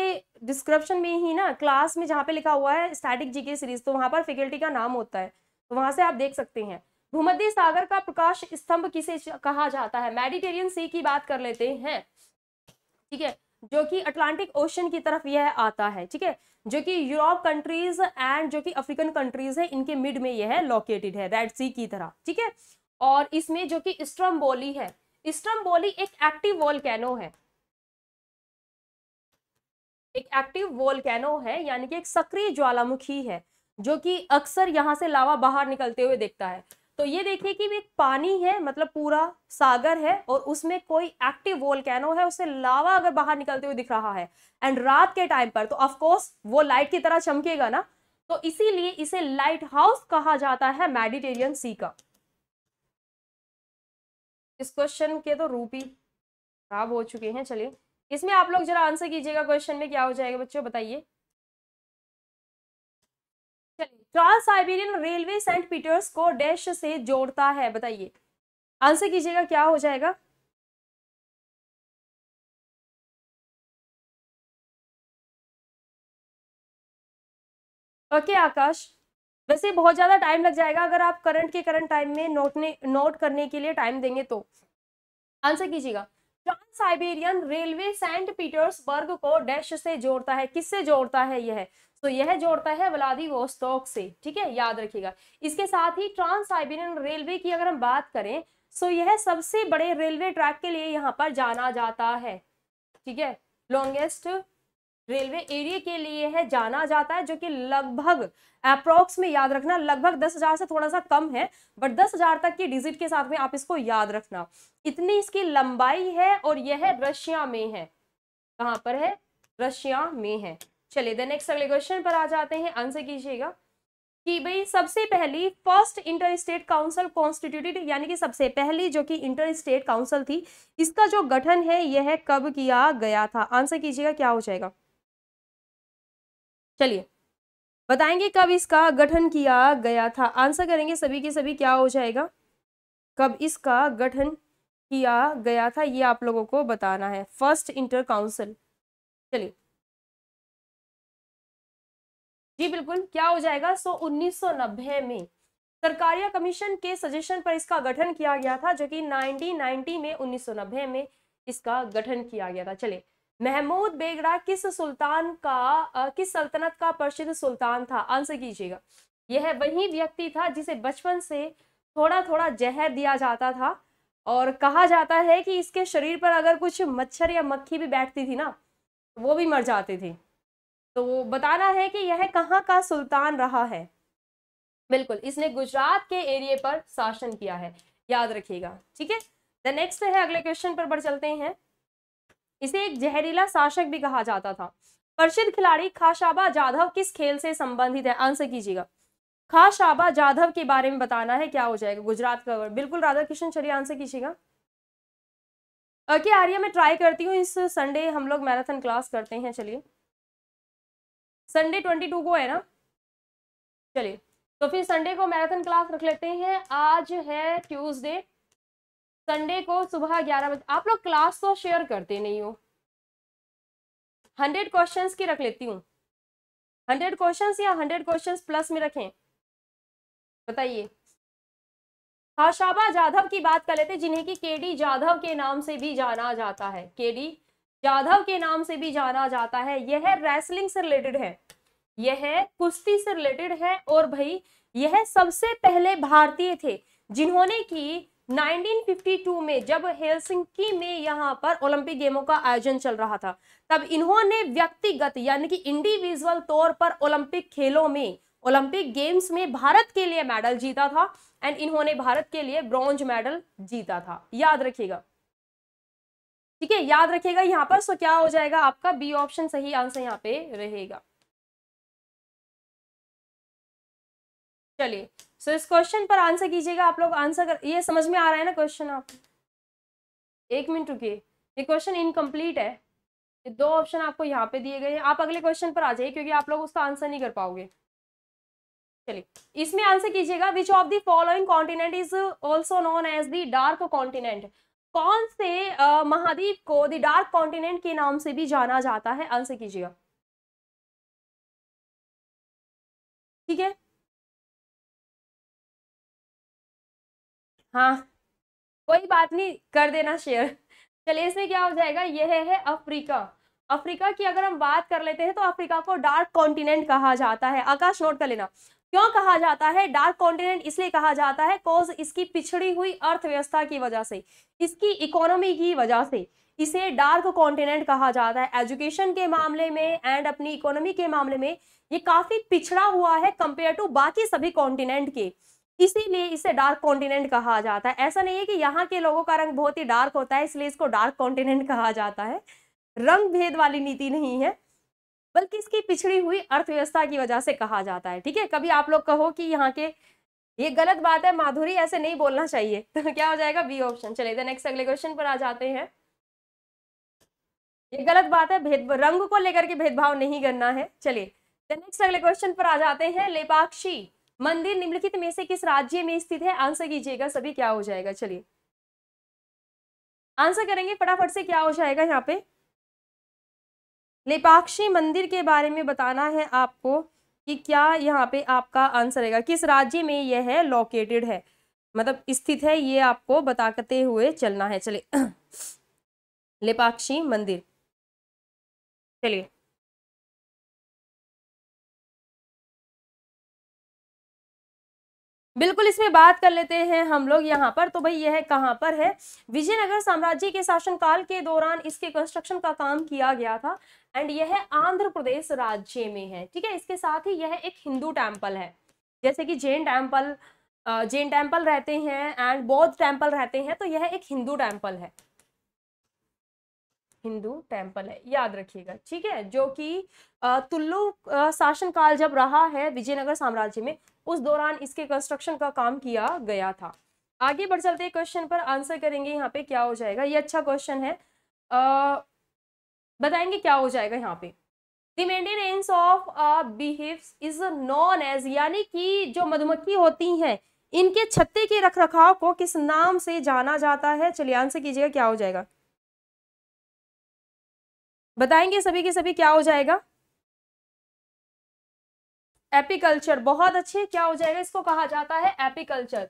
डिस्क्रिप्शन में ही ना क्लास में जहाँ पे लिखा हुआ है स्टैटिक जीके सीरीज तो वहाँ पर फैकल्टी का नाम होता है तो वहाँ से आप देख सकते हैं भूमध्य सागर का प्रकाश स्तंभ किसे कहा जाता है मेडिटेरियन सी की बात कर लेते हैं ठीक है जो कि अटलांटिक ओशन की तरफ यह आता है ठीक है जो कि यूरोप कंट्रीज एंड जो कि अफ्रीकन कंट्रीज है इनके मिड में यह लोकेटेड है रेड सी की तरह ठीक है और इसमें जो कि स्ट्रम्बोली है स्ट्रम्बोली एक एक्टिव कैनो है एक एक्टिव कैनो है यानी कि एक सक्रिय ज्वालामुखी है जो कि अक्सर यहां से लावा बाहर निकलते हुए देखता है तो ये देखिए कि एक पानी है मतलब पूरा सागर है और उसमें कोई एक्टिव वोल्केनो है उससे लावा अगर बाहर निकलते हुए दिख रहा है एंड रात के टाइम पर तो ऑफकोर्स वो लाइट की तरह चमकेगा ना तो इसीलिए इसे लाइट हाउस कहा जाता है मेडिटेरियन सी का इस क्वेश्चन के तो रूपी खराब हो चुके हैं चलिए इसमें आप लोग जरा आंसर कीजिएगा क्वेश्चन में क्या हो जाएगा बच्चों बताइए trans Siberian railway Saint Peters को डैश से जोड़ता है बताइए आंसर कीजिएगा क्या हो जाएगा ओके okay, आकाश वैसे बहुत ज़्यादा टाइम लग जाएगा अगर आप करंट के करंट टाइम में नोट ने नोट करने के लिए टाइम देंगे तो आंसर कीजिएगा trans Siberian railway Saint Petersburg को डैश से जोड़ता है किससे जोड़ता है यह तो यह जोड़ता है व्लादिवोस्तोक से ठीक है याद रखिएगा इसके साथ ही ट्रांस साइबेरियन रेलवे की अगर हम बात करें सो तो यह सबसे बड़े रेलवे ट्रैक के लिए यहाँ पर जाना जाता है ठीक है लॉन्गेस्ट रेलवे एरिया के लिए है जाना जाता है जो कि लगभग अप्रोक्स में याद रखना लगभग दस हजार से थोड़ा सा कम है बट दस हजार तक की डिजिट के साथ में आप इसको याद रखना इतनी इसकी लंबाई है और यह है रशिया में है कहाँ पर है रशिया में है चलिए द नेक्स्ट अगले क्वेश्चन पर आ जाते हैं आंसर कीजिएगा कि भाई सबसे पहली first inter state council constituted यानी कि सबसे पहली जो कि इंटर स्टेट काउंसिल थी इसका जो गठन है यह कब किया गया था आंसर कीजिएगा क्या हो जाएगा चलिए बताएंगे कब इसका गठन किया गया था आंसर करेंगे सभी के सभी क्या हो जाएगा कब इसका गठन किया गया था ये आप लोगों को बताना है फर्स्ट इंटर काउंसिल चलिए जी बिल्कुल क्या हो जाएगा सो so, 1990 में सरकारिया कमीशन के सजेशन पर इसका गठन किया गया था जो कि 1990 में 1990 में इसका गठन किया गया था चलिए महमूद बेगड़ा किस सुल्तान का किस सल्तनत का प्रसिद्ध सुल्तान था आंसर कीजिएगा यह वही व्यक्ति था जिसे बचपन से थोड़ा थोड़ा जहर दिया जाता था और कहा जाता है कि इसके शरीर पर अगर कुछ मच्छर या मक्खी भी बैठती थी ना वो भी मर जाते थे तो बताना है कि यह कहाँ का सुल्तान रहा है बिल्कुल इसने गुजरात के एरिए पर शासन किया है याद रखिएगा ठीक है द नेक्स्ट है अगले क्वेश्चन पर बढ़ चलते हैं इसे एक जहरीला शासक भी कहा जाता था प्रसिद्ध खिलाड़ी खाशाबा जाधव किस खेल से संबंधित है आंसर कीजिएगा खाशाबा जाधव के बारे में बताना है क्या हो जाएगा गुजरात का बिल्कुल राधा कृष्ण चलिए आंसर कीजिएगा ओके आर्या मैं ट्राई करती हूँ इस संडे हम लोग मैराथन क्लास करते हैं चलिए संडे ट्वेंटी टू को है ना चलिए तो फिर संडे को मैराथन क्लास रख लेते हैं आज है ट्यूसडे संडे को सुबह ग्यारह बजे आप लोग क्लास तो शेयर करते नहीं हो हंड्रेड क्वेश्चंस की रख लेती हूँ हंड्रेड क्वेश्चंस या हंड्रेड क्वेश्चंस प्लस में रखें बताइए हाशाबा जाधव की बात कर लेते जिन्हें कि केडी जाधव के नाम से भी जाना जाता है केडी जाधव के नाम से भी जाना जाता है यह रेसलिंग से रिलेटेड है यह कुश्ती से रिलेटेड है और भाई यह सबसे पहले भारतीय थे जिन्होंने की 1952 में जब हेलसिंकी में यहाँ पर ओलंपिक गेमों का आयोजन चल रहा था तब इन्होंने व्यक्तिगत यानी कि इंडिविजुअल तौर पर ओलंपिक खेलों में ओलंपिक गेम्स में भारत के लिए मेडल जीता था एंड इन्होंने भारत के लिए ब्रॉन्ज मेडल जीता था याद रखिएगा ठीक है याद रखिएगा यहाँ पर सो क्या हो जाएगा आपका बी ऑप्शन सही आंसर यहाँ पे रहेगा चलिए सो इस क्वेश्चन पर आंसर कीजिएगा आप लोग आंसर कर ये समझ में आ रहा है ना क्वेश्चन आप एक मिनट रुकिए ये क्वेश्चन इनकम्प्लीट है ये दो ऑप्शन आपको यहाँ पे दिए गए हैं आप अगले क्वेश्चन पर आ जाइए क्योंकि आप लोग उसका आंसर नहीं कर पाओगे चलिए इसमें आंसर कीजिएगा which of the following continent is also known as the dark continent कौन से महाद्वीप को द डार्क कॉन्टिनेंट के नाम से भी जाना जाता है आंसर कीजिएगा ठीक है हाँ कोई बात नहीं कर देना शेयर चलिए इसमें क्या हो जाएगा यह है, है अफ्रीका अफ्रीका की अगर हम बात कर लेते हैं तो अफ्रीका को डार्क कॉन्टिनेंट कहा जाता है आकाश नोट कर लेना क्यों कहा जाता है डार्क कॉन्टिनेंट इसलिए कहा जाता है कॉज इसकी पिछड़ी हुई अर्थव्यवस्था की वजह से इसकी इकोनॉमी की वजह से इसे डार्क कॉन्टिनेंट कहा जाता है एजुकेशन के मामले में एंड अपनी इकोनॉमी के मामले में ये काफी पिछड़ा हुआ है कंपेयर टू बाकी सभी कॉन्टिनेंट के इसीलिए इसे डार्क कॉन्टिनेंट कहा जाता है ऐसा नहीं है कि यहाँ के लोगों का रंग बहुत ही डार्क होता है इसलिए इसको डार्क कॉन्टिनेंट कहा जाता है रंग भेद वाली नीति नहीं है बल्कि इसकी पिछड़ी हुई अर्थव्यवस्था की वजह से कहा जाता है ठीक है कभी आप लोग कहो कि यहाँ के ये गलत बात है माधुरी ऐसे नहीं बोलना चाहिए तो क्या हो जाएगा बी ऑप्शन चलिए नेक्स्ट अगले क्वेश्चन पर आ जाते हैं ये गलत बात है भेद रंग को लेकर के भेदभाव नहीं करना है चलिए नेक्स्ट अगले क्वेश्चन पर आ जाते हैं लेपाक्षी मंदिर निम्नलिखित में से किस राज्य में स्थित है आंसर कीजिएगा सभी क्या हो जाएगा चलिए आंसर करेंगे फटाफट से क्या हो जाएगा यहाँ पे लेपाक्षी मंदिर के बारे में बताना है आपको कि क्या यहाँ पे आपका आंसर रहेगा किस राज्य में यह है लोकेटेड है मतलब स्थित है ये आपको बताते हुए चलना है चलिए लेपाक्षी मंदिर चलिए बिल्कुल इसमें बात कर लेते हैं हम लोग यहाँ पर तो भाई यह है कहाँ पर है विजयनगर साम्राज्य के शासनकाल के दौरान इसके कंस्ट्रक्शन का काम किया गया था एंड यह आंध्र प्रदेश राज्य में है ठीक है इसके साथ ही यह एक हिंदू टेम्पल है जैसे कि जैन टेम्पल जैन टेम्पल रहते हैं एंड बौद्ध टेम्पल रहते हैं तो यह एक हिंदू टेम्पल है हिंदू टेम्पल है याद रखिएगा ठीक है जो कि तुल्लु शासनकाल जब रहा है विजयनगर साम्राज्य में उस दौरान इसके कंस्ट्रक्शन का काम किया गया था आगे बढ़ चलते क्वेश्चन पर आंसर करेंगे यहाँ पे क्या हो जाएगा ये अच्छा क्वेश्चन है आ, बताएंगे क्या हो जाएगा यहाँ पे the maintenance of behaves is known as यानी कि जो मधुमक्खी होती हैं इनके छत्ते के रख रखाव को किस नाम से जाना जाता है चलिए आंसर कीजिएगा क्या हो जाएगा बताएंगे सभी के सभी क्या हो जाएगा एपिकल्चर बहुत अच्छे क्या हो जाएगा इसको कहा जाता है एपिकल्चर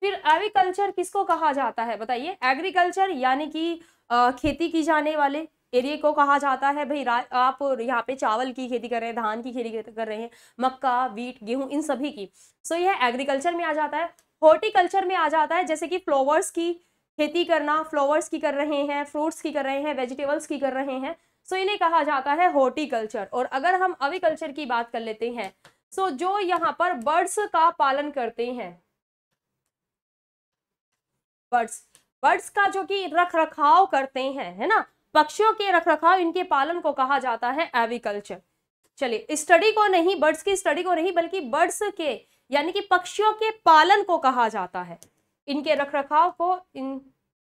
फिर एग्रीकल्चर किसको कहा जाता है बताइए एग्रीकल्चर यानी कि खेती की जाने वाले एरिए को कहा जाता है भाई आप यहाँ पे चावल की खेती कर रहे हैं धान की खेती कर रहे हैं मक्का वीट गेहूं इन सभी की सो यह एग्रीकल्चर में आ जाता है हॉर्टिकल्चर में आ जाता है जैसे कि फ्लावर्स की खेती करना फ्लावर्स की कर रहे हैं फ्रूट्स की कर रहे हैं वेजिटेबल्स की कर रहे हैं सो इन्हें कहा जाता है हॉर्टिकल्चर और अगर हम अविकल्चर की बात कर लेते हैं सो जो यहाँ पर बर्ड्स का पालन करते हैं बर्ड्स बर्ड्स का जो कि रख रखाव करते हैं है ना पक्षियों के रख रखाव इनके पालन को कहा जाता है एविकल्चर चलिए स्टडी को नहीं बर्ड्स की स्टडी को नहीं बल्कि बर्ड्स के यानी कि पक्षियों के पालन को कहा जाता है इनके रख रखाव को इन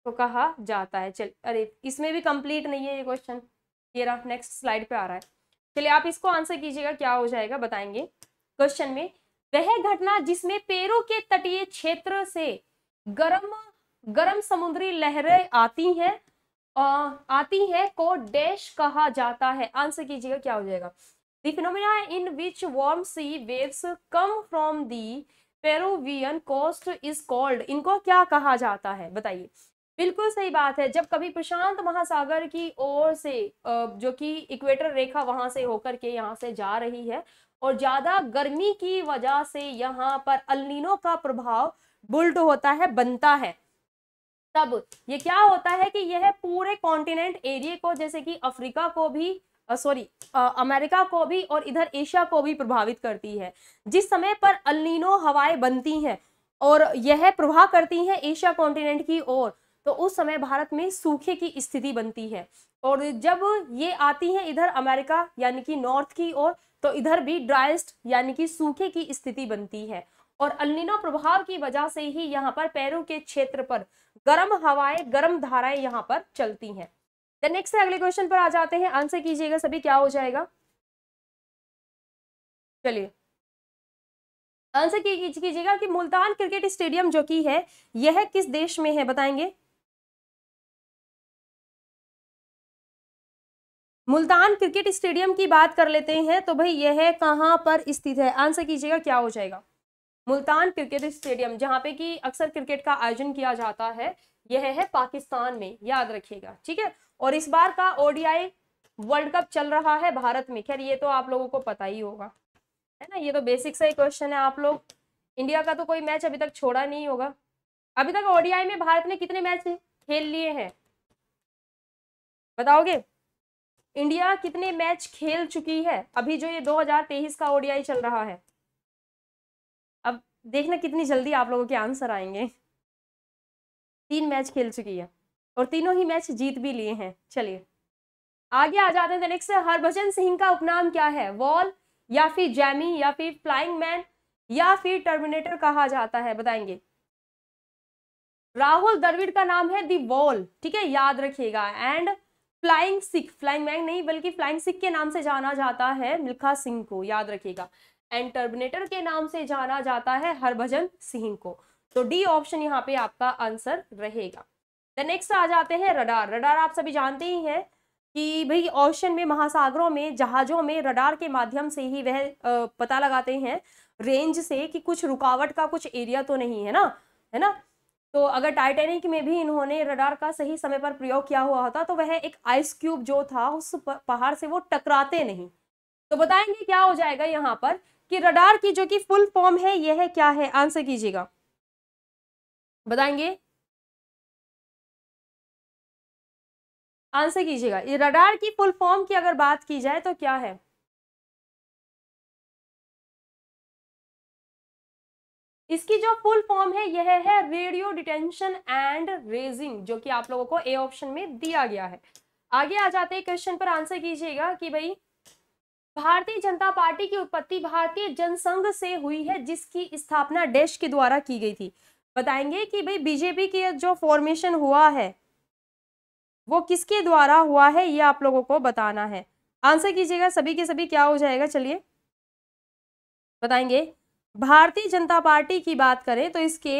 को कहा जाता है चल अरे इसमें भी कंप्लीट नहीं है ये क्वेश्चन ये नेक्स्ट स्लाइड पे आ रहा है चलिए आप इसको आंसर कीजिएगा क्या हो जाएगा बताएंगे क्वेश्चन में वह घटना जिसमें पेरू के तटीय क्षेत्र से गर्म गर्म समुद्री लहरें आती हैं आती है को डैश कहा जाता है आंसर कीजिएगा क्या हो जाएगा the in which warm sea waves come from the Peruvian coast is called इनको क्या कहा जाता है बताइए बिल्कुल सही बात है जब कभी प्रशांत महासागर की ओर से जो कि इक्वेटर रेखा वहां से होकर के यहाँ से जा रही है और ज्यादा गर्मी की वजह से यहाँ पर अलिनों का प्रभाव बुल्ड होता है बनता है तब ये क्या होता है कि यह पूरे कॉन्टिनेंट एरिए को जैसे कि अफ्रीका को भी सॉरी अमेरिका को भी और इधर एशिया को भी प्रभावित करती है जिस समय पर अलिनो हवाएं बनती हैं और यह प्रभाव करती हैं एशिया कॉन्टिनेंट की ओर तो उस समय भारत में सूखे की स्थिति बनती है और जब ये आती है इधर अमेरिका यानी कि नॉर्थ की ओर तो इधर भी ड्राइस्ट यानी कि सूखे की स्थिति बनती है और अलिनो प्रभाव की वजह से ही यहाँ पर पैरों के क्षेत्र पर गर्म हवाएं गर्म धाराएं यहाँ पर चलती हैं नेक्स्ट अगले क्वेश्चन पर आ जाते हैं आंसर कीजिएगा सभी क्या हो जाएगा चलिए आंसर कीजिएगा कि मुल्तान क्रिकेट स्टेडियम जो की है यह किस देश में है बताएंगे मुल्तान क्रिकेट स्टेडियम की बात कर लेते हैं तो भाई यह कहाँ पर स्थित है आंसर कीजिएगा क्या हो जाएगा मुल्तान क्रिकेट स्टेडियम जहाँ पे कि अक्सर क्रिकेट का आयोजन किया जाता है यह है पाकिस्तान में याद रखिएगा ठीक है और इस बार का ओडीआई वर्ल्ड कप चल रहा है भारत में खैर ये तो आप लोगों को पता ही होगा है ना ये तो बेसिक सा ही क्वेश्चन है आप लोग इंडिया का तो कोई मैच अभी तक छोड़ा नहीं होगा अभी तक ओडीआई में भारत ने कितने मैच खेल लिए हैं बताओगे इंडिया कितने मैच खेल चुकी है अभी जो ये 2023 का ओडीआई चल रहा है अब देखना कितनी जल्दी आप लोगों के आंसर आएंगे तीन मैच खेल चुकी है और तीनों ही मैच जीत भी लिए हैं चलिए आगे आ जाते हैं नेक्स्ट तो हरभजन सिंह का उपनाम क्या है वॉल या फिर जैमी या फिर फ्लाइंग मैन या फिर टर्मिनेटर कहा जाता है बताएंगे राहुल द्रविड़ का नाम है दी वॉल ठीक है याद रखिएगा and flying Sikh flying man नहीं बल्कि फ्लाइंग सिख के नाम से जाना जाता है मिल्खा सिंह को याद रखिएगा एंड टर्मिनेटर के नाम से जाना जाता है हरभजन सिंह को तो डी ऑप्शन यहाँ पे आपका आंसर रहेगा द नेक्स्ट आ जाते हैं रडार रडार आप सभी जानते ही हैं कि भाई ओशन में महासागरों में जहाज़ों में रडार के माध्यम से ही वह पता लगाते हैं रेंज से कि कुछ रुकावट का कुछ एरिया तो नहीं है ना है ना तो अगर टाइटेनिक में भी इन्होंने रडार का सही समय पर प्रयोग किया हुआ होता तो वह एक आइस क्यूब जो था उस पहाड़ से वो टकराते नहीं तो बताएंगे क्या हो जाएगा यहाँ पर कि रडार की जो कि फुल फॉर्म है यह है क्या है आंसर कीजिएगा बताएंगे आंसर कीजिएगा ये रडार की फुल फॉर्म की अगर बात की जाए तो क्या है इसकी जो फुल फॉर्म है यह है रेडियो डिटेंशन एंड रेजिंग जो कि आप लोगों को ए ऑप्शन में दिया गया है आगे आ जाते हैं क्वेश्चन पर आंसर कीजिएगा कि भाई भारतीय जनता पार्टी की उत्पत्ति भारतीय जनसंघ से हुई है जिसकी स्थापना डैश के द्वारा की गई थी बताएंगे कि भाई बीजेपी की जो फॉर्मेशन हुआ है वो किसके द्वारा हुआ है ये आप लोगों को बताना है आंसर कीजिएगा सभी के सभी क्या हो जाएगा चलिए बताएंगे भारतीय जनता पार्टी की बात करें तो इसके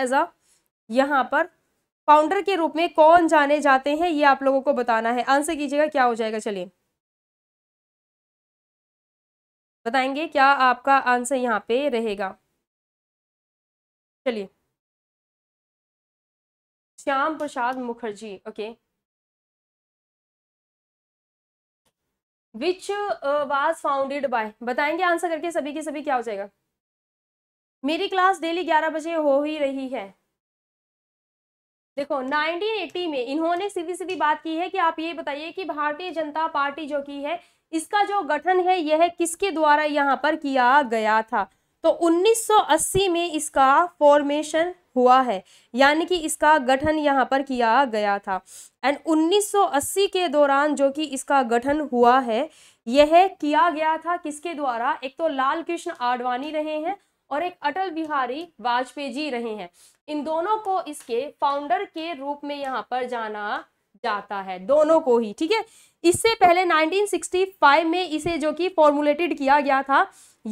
एज अ यहाँ पर फाउंडर के रूप में कौन जाने जाते हैं ये आप लोगों को बताना है आंसर कीजिएगा क्या हो जाएगा चलिए बताएंगे क्या आपका आंसर यहाँ पे रहेगा चलिए Shyam Prasad Mukherjee okay which was founded by बताएंगे आंसर करके सभी के सभी क्या हो जाएगा मेरी क्लास डेली ग्यारह बजे हो ही रही है देखो 1980 में इन्होंने सीधी सीधी बात की है कि आप ये बताइए कि भारतीय जनता पार्टी जो की है इसका जो गठन है यह किसके द्वारा यहाँ पर किया गया था तो 1980 में इसका फॉर्मेशन हुआ है यानी कि इसका गठन यहाँ पर किया गया था एंड 1980 के दौरान जो कि इसका गठन हुआ है यह किया गया था किसके द्वारा एक तो लाल कृष्ण आडवाणी रहे हैं और एक अटल बिहारी वाजपेयी जी रहे हैं इन दोनों को इसके फाउंडर के रूप में यहाँ पर जाना जाता है दोनों को ही ठीक है इससे पहले 1965 में इसे जो कि फॉर्मुलेटेड किया गया था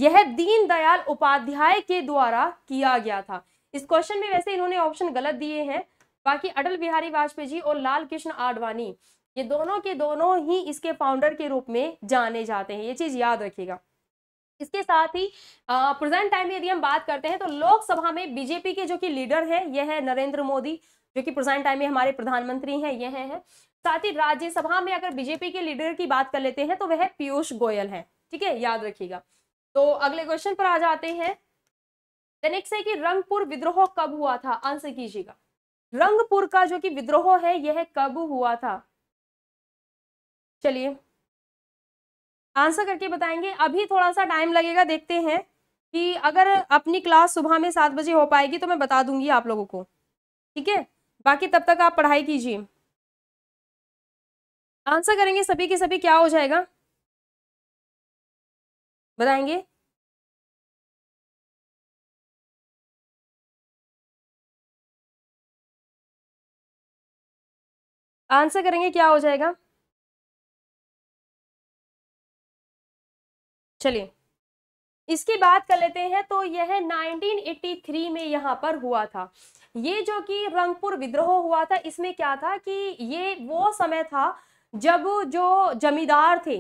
यह दीनदयाल उपाध्याय के द्वारा किया गया था इस क्वेश्चन में वैसे इन्होंने ऑप्शन गलत दिए हैं बाकी अटल बिहारी वाजपेयी जी और लाल कृष्ण आडवाणी ये दोनों के दोनों ही इसके फाउंडर के रूप में जाने जाते हैं ये चीज याद रखिएगा इसके साथ ही प्रेजेंट टाइम में यदि हम बात करते हैं तो लोकसभा में बीजेपी के जो कि लीडर है यह है नरेंद्र मोदी जो कि प्रेजेंट टाइम में हमारे प्रधानमंत्री हैं यह है साथ ही राज्यसभा में अगर बीजेपी के लीडर की बात कर लेते हैं तो वह पीयूष गोयल है ठीक है याद रखिएगा तो अगले क्वेश्चन पर आ जाते हैं नेक्स्ट है कि रंगपुर विद्रोह कब हुआ था आंसर कीजिएगा रंगपुर का जो कि विद्रोह है यह कब हुआ था चलिए आंसर करके बताएंगे अभी थोड़ा सा टाइम लगेगा देखते हैं कि अगर अपनी क्लास सुबह में सात बजे हो पाएगी तो मैं बता दूंगी आप लोगों को ठीक है बाकी तब तक आप पढ़ाई कीजिए आंसर करेंगे सभी के सभी क्या हो जाएगा बताएंगे आंसर करेंगे क्या हो जाएगा चलिए इसकी बात कर लेते हैं तो यह 1983 में यहाँ पर हुआ था ये जो कि रंगपुर विद्रोह हुआ था इसमें क्या था कि ये वो समय था जब जो जमींदार थे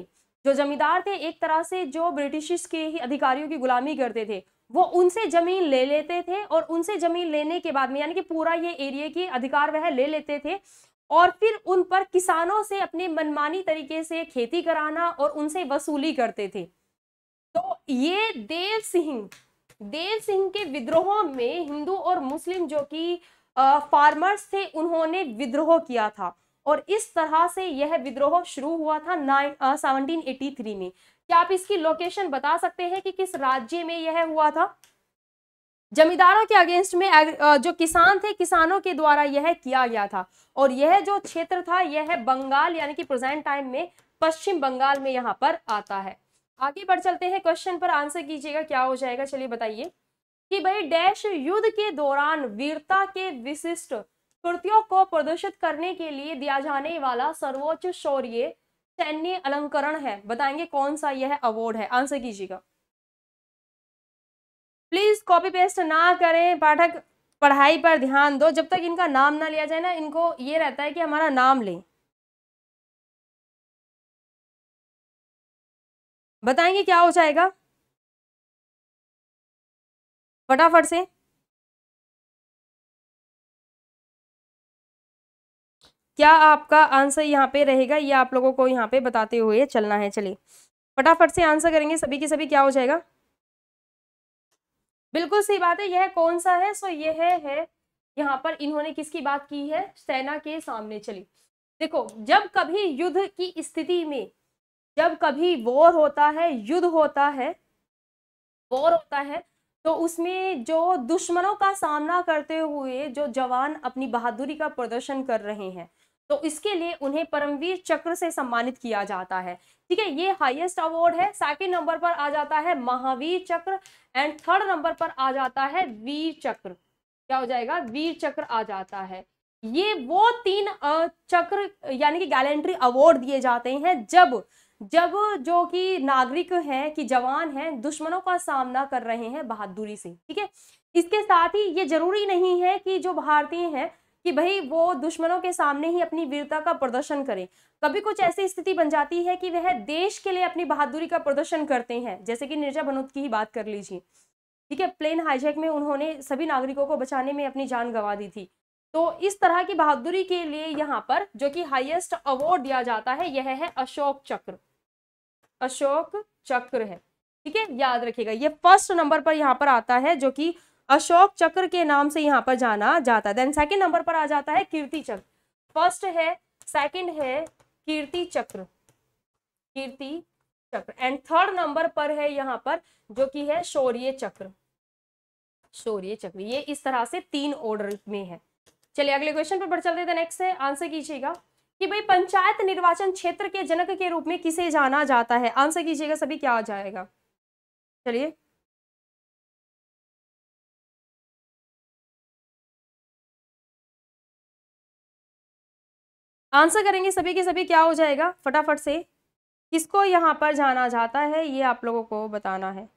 जो जमींदार थे एक तरह से जो ब्रिटिश के ही अधिकारियों की गुलामी करते थे वो उनसे जमीन ले लेते थे और उनसे जमीन लेने के बाद में यानी कि पूरा ये एरिया के अधिकार वह ले लेते थे और फिर उन पर किसानों से अपने मनमानी तरीके से खेती कराना और उनसे वसूली करते थे तो ये देव सिंह देव सिंह के विद्रोह में हिंदू और मुस्लिम जो कि फार्मर्स थे उन्होंने विद्रोह किया था और इस तरह से यह विद्रोह शुरू हुआ था नाइन सेवनटीन एटी थ्री में क्या आप इसकी लोकेशन बता सकते हैं कि किस राज्य में यह हुआ था जमींदारों के अगेंस्ट में जो किसान थे किसानों के द्वारा यह किया गया था और यह जो क्षेत्र था यह बंगाल यानी कि प्रेजेंट टाइम में पश्चिम बंगाल में यहाँ पर आता है आगे बढ़ चलते हैं क्वेश्चन पर आंसर कीजिएगा क्या हो जाएगा चलिए बताइए कि भाई डैश युद्ध के दौरान वीरता के विशिष्ट कृतियों को प्रदर्शित करने के लिए दिया जाने वाला सर्वोच्च शौर्य सैन्य अलंकरण है बताएंगे कौन सा यह अवार्ड है आंसर कीजिएगा प्लीज कॉपी पेस्ट ना करें पाठक पढ़ाई पर ध्यान दो जब तक इनका नाम ना लिया जाए ना इनको ये रहता है कि हमारा नाम लें बताएंगे क्या हो जाएगा फटाफट से क्या आपका आंसर यहाँ पे रहेगा ये आप लोगों को यहाँ पे बताते हुए चलना है चलिए फटाफट से आंसर करेंगे सभी के सभी क्या हो जाएगा बिल्कुल सही बात है यह कौन सा है सो यह है, है यहाँ पर इन्होंने किसकी बात की है सेना के सामने चली देखो जब कभी युद्ध की स्थिति में जब कभी वॉर होता है युद्ध होता है वॉर होता है तो उसमें जो दुश्मनों का सामना करते हुए जो जवान अपनी बहादुरी का प्रदर्शन कर रहे हैं तो इसके लिए उन्हें परमवीर चक्र से सम्मानित किया जाता है ठीक है ये हाईएस्ट अवार्ड है सेकेंड नंबर पर आ जाता है महावीर चक्र एंड थर्ड नंबर पर आ जाता है वीर चक्र क्या हो जाएगा वीर चक्र आ जाता है ये वो तीन चक्र यानी कि गैलेंट्री अवार्ड दिए जाते हैं जब जब जो कि नागरिक हैं कि जवान हैं दुश्मनों का सामना कर रहे हैं बहादुरी से ठीक है इसके साथ ही ये जरूरी नहीं है कि जो भारतीय हैं कि भाई वो दुश्मनों के सामने ही अपनी वीरता का प्रदर्शन करें कभी कुछ ऐसी स्थिति बन जाती है कि वह देश के लिए अपनी बहादुरी का प्रदर्शन करते हैं जैसे कि निर्जा भनोत की ही बात कर लीजिए ठीक है प्लेन हाईजैक में उन्होंने सभी नागरिकों को बचाने में अपनी जान गंवा दी थी तो इस तरह की बहादुरी के लिए यहाँ पर जो कि हाईएस्ट अवार्ड दिया जाता है यह है अशोक चक्र अशोक चक्र है ठीक है याद रखिएगा ये फर्स्ट नंबर पर यहाँ पर आता है जो कि अशोक चक्र के नाम से यहाँ पर जाना जाता है देन सेकेंड नंबर पर आ जाता है कीर्ति चक्र फर्स्ट है सेकेंड है कीर्ति चक्र कीर्ति चक्र एंड थर्ड नंबर पर है यहाँ पर जो कि है शौर्य चक्र शौर्य चक्र ये इस तरह से तीन ऑर्डर में है चलिए अगले क्वेश्चन पर बढ़ चलते थे नेक्स्ट है आंसर कीजिएगा कि भाई पंचायत निर्वाचन क्षेत्र के जनक के रूप में किसे जाना जाता है आंसर कीजिएगा सभी क्या आ जाएगा चलिए आंसर करेंगे सभी के सभी क्या हो जाएगा फटाफट से किसको यहाँ पर जाना जाता है ये आप लोगों को बताना है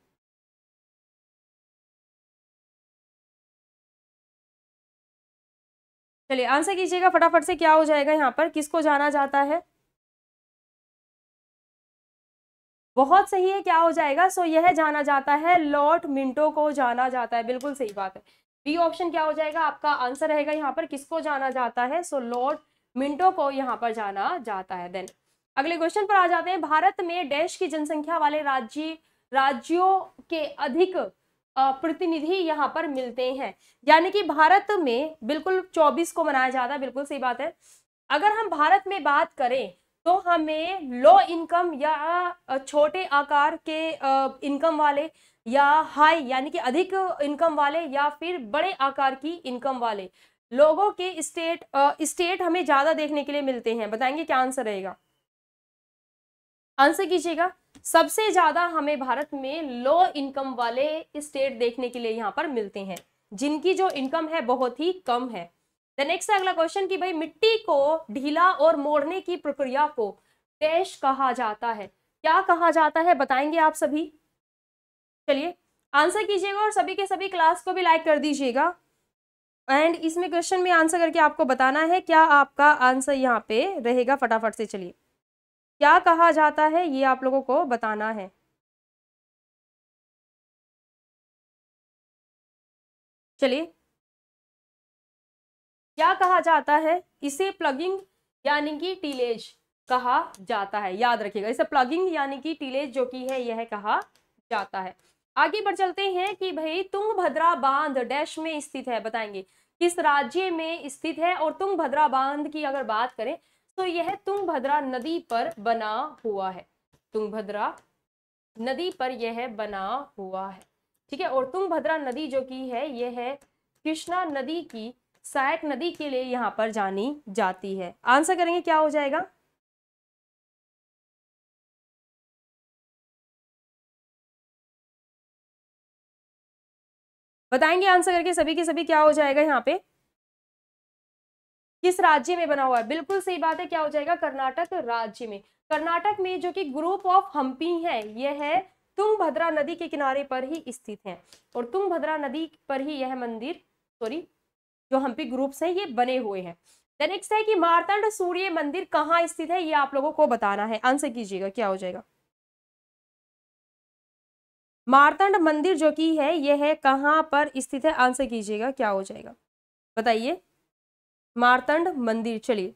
चलिए आंसर कीजिएगा फटाफट से क्या हो जाएगा यहाँ पर किसको जाना जाता है बहुत सही है क्या हो जाएगा सो यह जाना जाता है लॉर्ड मिंटो को जाना जाता है बिल्कुल सही बात है बी ऑप्शन क्या हो जाएगा आपका आंसर रहेगा यहाँ पर किसको जाना जाता है सो लॉर्ड मिंटो को यहाँ पर जाना जाता है देन अगले क्वेश्चन पर आ जाते हैं भारत में डैश की जनसंख्या वाले राज्य राज्यों के अधिक प्रतिनिधि यहाँ पर मिलते हैं यानी कि भारत में बिल्कुल 24 को मनाया जाता है बिल्कुल सही बात है अगर हम भारत में बात करें तो हमें लो इनकम या छोटे आकार के इनकम वाले या हाई यानी कि अधिक इनकम वाले या फिर बड़े आकार की इनकम वाले लोगों के स्टेट स्टेट हमें ज़्यादा देखने के लिए मिलते हैं बताएंगे क्या आंसर रहेगा आंसर कीजिएगा सबसे ज़्यादा हमें भारत में लो इनकम वाले स्टेट देखने के लिए यहाँ पर मिलते हैं जिनकी जो इनकम है बहुत ही कम है नेक्स्ट अगला क्वेश्चन कि भाई मिट्टी को ढीला और मोड़ने की प्रक्रिया को डैश कहा जाता है क्या कहा जाता है बताएंगे आप सभी चलिए आंसर कीजिएगा और सभी के सभी क्लास को भी लाइक कर दीजिएगा एंड इसमें क्वेश्चन में आंसर करके आपको बताना है क्या आपका आंसर यहाँ पे रहेगा फटाफट से चलिए क्या कहा जाता है ये आप लोगों को बताना है चलिए क्या कहा जाता है इसे प्लगिंग यानी कि टीलेज कहा जाता है याद रखिएगा इसे प्लगिंग यानी कि टीलेज जो की है यह कहा जाता है आगे बढ़ चलते हैं कि भाई तुंग भद्रा बांध डैश में स्थित है बताएंगे किस राज्य में स्थित है और तुंग भद्रा बांध की अगर बात करें तो यह तुंगभद्रा नदी पर बना हुआ है तुंगभद्रा नदी पर यह बना हुआ है ठीक है और तुंगभद्रा नदी जो की है यह है कृष्णा नदी की सहायक नदी के लिए यहाँ पर जानी जाती है आंसर करेंगे क्या हो जाएगा बताएंगे आंसर करके सभी के सभी क्या हो जाएगा यहाँ पे किस राज्य में बना हुआ है बिल्कुल सही बात है क्या हो जाएगा कर्नाटक राज्य में कर्नाटक में जो कि ग्रुप ऑफ हम्पी है यह है तुंगभद्रा नदी के किनारे पर ही स्थित है और तुंगभद्रा नदी पर ही यह मंदिर सॉरी जो हम्पी ग्रुप्स हैं ये बने हुए हैं नेक्स्ट है कि मारतंड सूर्य मंदिर कहाँ स्थित है ये आप लोगों को बताना है आंसर कीजिएगा क्या हो जाएगा मारतंड मंदिर जो कि है यह है कहाँ पर स्थित है आंसर कीजिएगा क्या हो जाएगा बताइए मारतंड मंदिर चलिए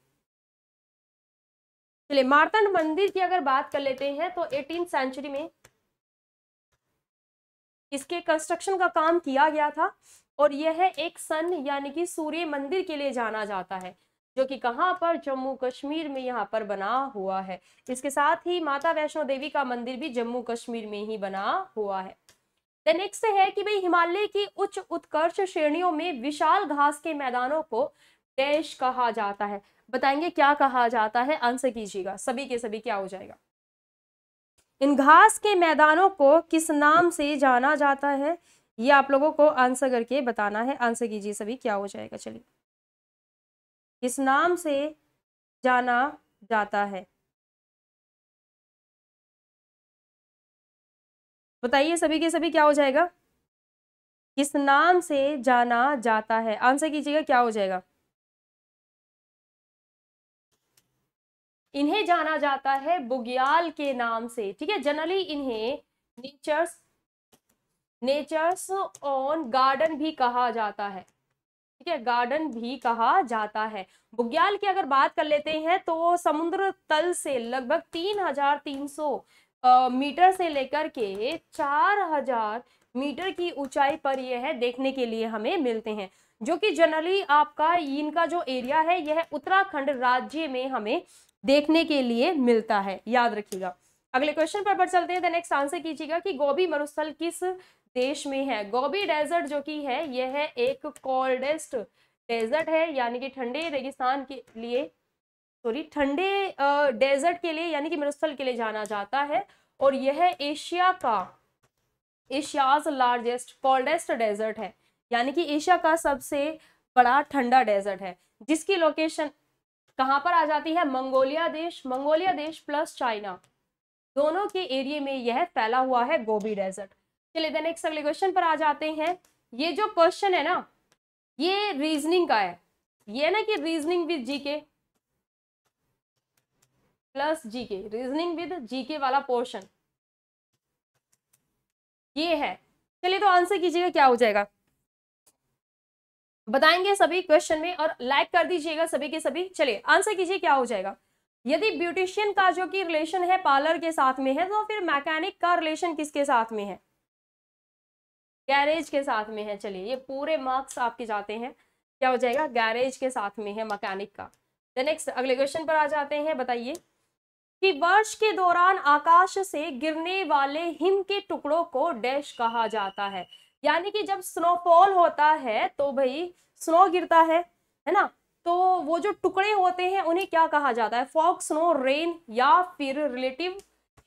चलिए मारतंड मंदिर की अगर बात कर लेते हैं तो एटीन सेंचुरी में इसके कंस्ट्रक्शन का काम किया गया था और यह है एक सन यानी कि सूर्य मंदिर के लिए जाना जाता है जो कि कहाँ पर जम्मू कश्मीर में यहाँ पर बना हुआ है इसके साथ ही माता वैष्णो देवी का मंदिर भी जम्मू कश्मीर में ही बना हुआ है नेक्स्ट है कि भाई हिमालय की उच्च उत्कर्ष श्रेणियों में विशाल घास के मैदानों को कैश कहा जाता है बताएंगे क्या कहा जाता है आंसर कीजिएगा सभी के सभी क्या हो जाएगा इन घास के मैदानों को किस नाम से जाना जाता है ये आप लोगों को आंसर करके बताना है आंसर कीजिए सभी क्या हो जाएगा चलिए किस नाम से जाना जाता है बताइए सभी के सभी क्या हो जाएगा किस नाम से जाना जाता है आंसर कीजिएगा क्या हो जाएगा इन्हें जाना जाता है बुग्याल के नाम से ठीक है जनरली इन्हें नेचर्स नेचर्स ऑन गार्डन भी कहा जाता है ठीक है गार्डन भी कहा जाता है बुग्याल की अगर बात कर लेते हैं तो समुद्र तल से लगभग तीन हजार तीन सौ मीटर से लेकर के चार हजार मीटर की ऊंचाई पर यह है देखने के लिए हमें मिलते हैं जो कि जनरली आपका इनका जो एरिया है यह उत्तराखंड राज्य में हमें देखने के लिए मिलता है याद रखिएगा अगले क्वेश्चन पर बढ़ चलते हैं नेक्स्ट आंसर कीजिएगा कि गोभी मरुस्थल किस देश में है गोभी डेजर्ट जो कि है यह है एक कोल्डेस्ट डेजर्ट है यानी कि ठंडे रेगिस्तान के लिए सॉरी ठंडे डेजर्ट के लिए यानी कि मरुस्थल के लिए जाना जाता है और यह एशिया का एशियाज लार्जेस्ट कोल्डेस्ट डेजर्ट है यानी कि एशिया का सबसे बड़ा ठंडा डेजर्ट है जिसकी लोकेशन कहां पर आ जाती है मंगोलिया देश मंगोलिया देश प्लस चाइना दोनों के एरिए में यह फैला हुआ है गोबी डेजर्ट चलिए देन नेक्स्ट अगले क्वेश्चन पर आ जाते हैं ये जो क्वेश्चन है ना ये रीजनिंग का है ये ना कि reasoning with GK plus GK reasoning with GK वाला पोर्शन ये है चलिए तो आंसर कीजिएगा क्या हो जाएगा बताएंगे सभी क्वेश्चन में और लाइक कर दीजिएगा सभी के सभी चलिए आंसर कीजिए क्या हो जाएगा यदि ब्यूटिशियन का जो कि रिलेशन है पार्लर के साथ में है तो फिर मैकेनिक का रिलेशन किसके साथ में है गैरेज के साथ में है चलिए ये पूरे मार्क्स आपके जाते हैं क्या हो जाएगा गैरेज के साथ में है मैकेनिक का नेक्स्ट अगले क्वेश्चन पर आ जाते हैं बताइए कि वर्ष के दौरान आकाश से गिरने वाले हिम के टुकड़ों को डैश कहा जाता है यानी कि जब स्नोफॉल होता है तो भाई स्नो गिरता है है ना तो वो जो टुकड़े होते हैं उन्हें क्या कहा जाता है फॉग स्नो रेन या फिर रिलेटिव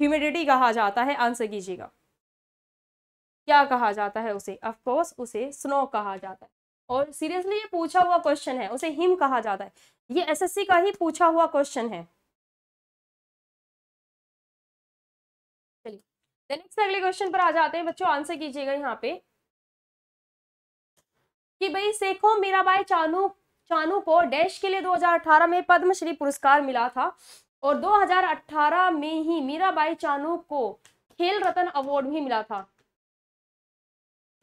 ह्यूमिडिटी कहा जाता है आंसर कीजिएगा क्या कहा जाता है उसे अफकोर्स उसे स्नो कहा जाता है और सीरियसली ये पूछा हुआ क्वेश्चन है उसे हिम कहा जाता है ये एसएससी का ही पूछा हुआ क्वेश्चन है चलिए नेक्स्ट अगले क्वेश्चन पर आ जाते हैं बच्चों आंसर कीजिएगा यहाँ पे कि भाई सेखो मीराबाई चानू चानू को डैश के लिए 2018 में पद्मश्री पुरस्कार मिला था और 2018 में ही मीराबाई चानू को खेल रत्न अवार्ड भी मिला था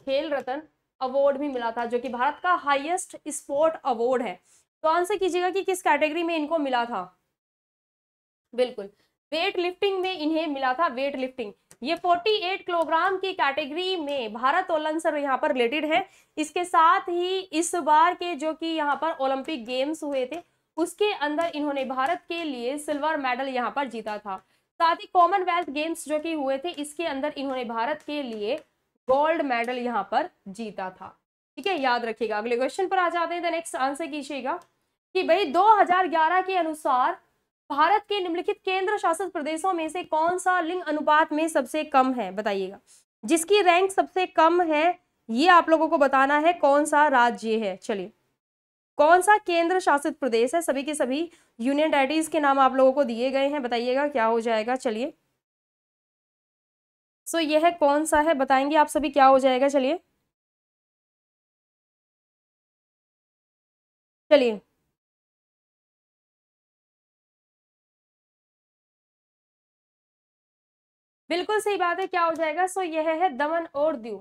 खेल रत्न अवार्ड भी मिला था जो कि भारत का हाईएस्ट स्पोर्ट अवार्ड है तो आंसर कीजिएगा कि किस कैटेगरी में इनको मिला था बिल्कुल वेट लिफ्टिंग में इन्हें मिला था वेट लिफ्टिंग ये 48 किलोग्राम की कैटेगरी में भारत ओलन सर यहाँ पर रिलेटेड है इसके साथ ही इस बार के जो कि यहाँ पर ओलंपिक गेम्स हुए थे उसके अंदर इन्होंने भारत के लिए सिल्वर मेडल यहाँ पर जीता था साथ ही कॉमनवेल्थ गेम्स जो कि हुए थे इसके अंदर इन्होंने भारत के लिए गोल्ड मेडल यहाँ पर जीता था ठीक है याद रखिएगा अगले क्वेश्चन पर आ जाते हैं नेक्स्ट आंसर कीजिएगा कि भाई 2011 के अनुसार भारत के निम्नलिखित केंद्र शासित प्रदेशों में से कौन सा लिंग अनुपात में सबसे कम है बताइएगा जिसकी रैंक सबसे कम है ये आप लोगों को बताना है कौन सा राज्य है चलिए कौन सा केंद्र शासित प्रदेश है सभी के सभी यूनियन टेरिटरीज के नाम आप लोगों को दिए गए हैं बताइएगा क्या हो जाएगा चलिए सो यह कौन सा है बताएंगे आप सभी क्या हो जाएगा चलिए चलिए बिल्कुल सही बात है क्या हो जाएगा सो यह है दमन और दीव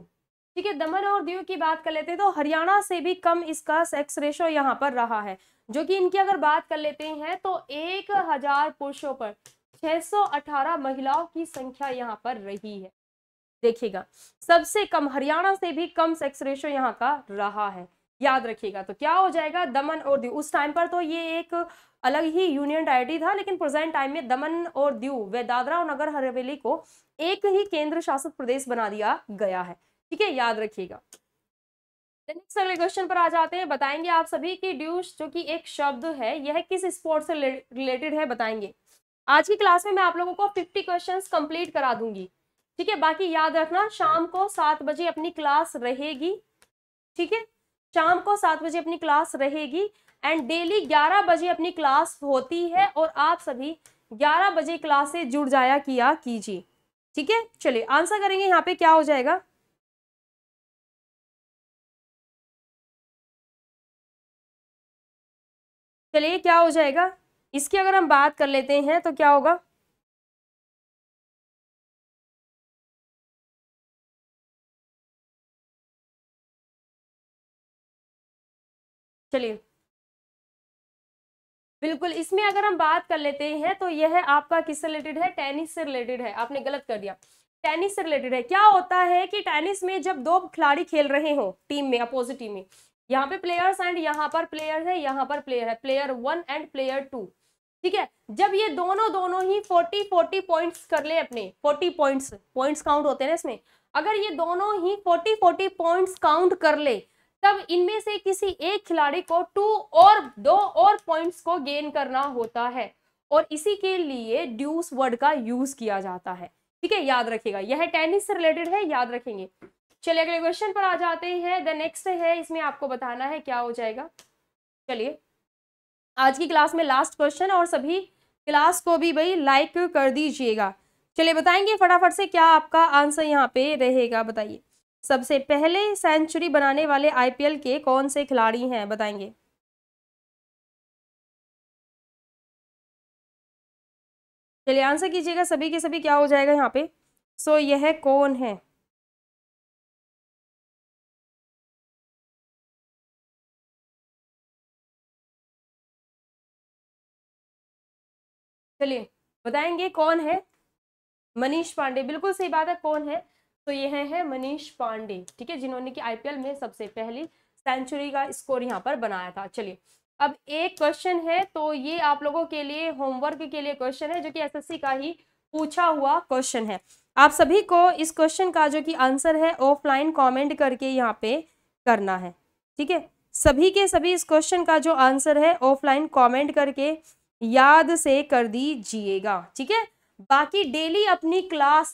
ठीक है दमन और दीव की बात कर लेते हैं तो हरियाणा से भी कम इसका सेक्स रेशो यहाँ पर रहा है जो कि इनकी अगर बात कर लेते हैं तो एक हजार पुरुषों पर 618 महिलाओं की संख्या यहाँ पर रही है देखिएगा सबसे कम हरियाणा से भी कम सेक्स रेशो यहाँ का रहा है याद रखिएगा तो क्या हो जाएगा दमन और दीव उस टाइम पर तो ये एक अलग ही यूनियन टेरिटरी था लेकिन प्रेजेंट टाइम में दमन और दीव वे दादरा और नगर हवेली को एक ही केंद्र शासित प्रदेश बना दिया गया है ठीक है याद रखिएगा नेक्स्ट अगले क्वेश्चन पर आ जाते हैं बताएंगे आप सभी की ड्यूश जो कि एक शब्द है यह किस स्पोर्ट से रिलेटेड है बताएंगे आज की क्लास में मैं आप लोगों को 50 क्वेश्चंस कंप्लीट करा दूंगी ठीक है बाकी याद रखना शाम को सात बजे अपनी क्लास रहेगी ठीक है शाम को सात बजे अपनी क्लास रहेगी एंड डेली ग्यारह बजे अपनी क्लास होती है और आप सभी ग्यारह बजे क्लास से जुड़ जाया किया कीजिए ठीक है चलिए आंसर करेंगे यहाँ पे क्या हो जाएगा चलिए क्या हो जाएगा इसकी अगर हम बात कर लेते हैं तो क्या होगा चलिए बिल्कुल इसमें अगर हम बात कर लेते हैं तो यह है आपका किस रिलेटेड है टेनिस से रिलेटेड है आपने गलत कर दिया टेनिस से रिलेटेड है क्या होता है कि टेनिस में जब दो खिलाड़ी खेल रहे हो टीम में अपोजिट टीम में यहाँ पे प्लेयर्स एंड यहाँ पर प्लेयर है यहाँ पर प्लेयर है player one and player two ठीक है जब ये दोनों दोनों ही फोर्टी फोर्टी पॉइंट्स कर ले अपने फोर्टी पॉइंट्स पॉइंट्स काउंट होते हैं ना इसमें अगर ये दोनों ही फोर्टी फोर्टी पॉइंट्स काउंट कर ले तब इनमें से किसी एक खिलाड़ी को टू और दो और पॉइंट्स को गेन करना होता है और इसी के लिए ड्यूस वर्ड का यूज किया जाता है ठीक है याद रखिएगा यह टेनिस से रिलेटेड है याद रखेंगे चलिए अगले क्वेश्चन पर आ जाते हैं द नेक्स्ट है इसमें आपको बताना है क्या हो जाएगा चलिए आज की क्लास में लास्ट क्वेश्चन और सभी क्लास को भी भाई लाइक कर दीजिएगा चलिए बताएंगे फटाफट से क्या आपका आंसर यहाँ पे रहेगा बताइए सबसे पहले सेंचुरी बनाने वाले आईपीएल के कौन से खिलाड़ी हैं बताएंगे चलिए आंसर कीजिएगा सभी के सभी क्या हो जाएगा यहाँ पे सो so, यह कौन है चलिए बताएंगे कौन है मनीष पांडे बिल्कुल सही बात है कौन है तो ये हैं है मनीष पांडे ठीक है जिन्होंने की आईपीएल में सबसे पहली सेंचुरी का स्कोर यहाँ पर बनाया था चलिए अब एक क्वेश्चन है तो ये आप लोगों के लिए होमवर्क के लिए क्वेश्चन है जो कि एसएससी का ही पूछा हुआ क्वेश्चन है आप सभी को इस क्वेश्चन का जो कि आंसर है ऑफलाइन कमेंट करके यहाँ पे करना है ठीक है सभी के सभी इस क्वेश्चन का जो आंसर है ऑफलाइन कमेंट करके याद से कर दीजिएगा ठीक है बाकी डेली अपनी क्लास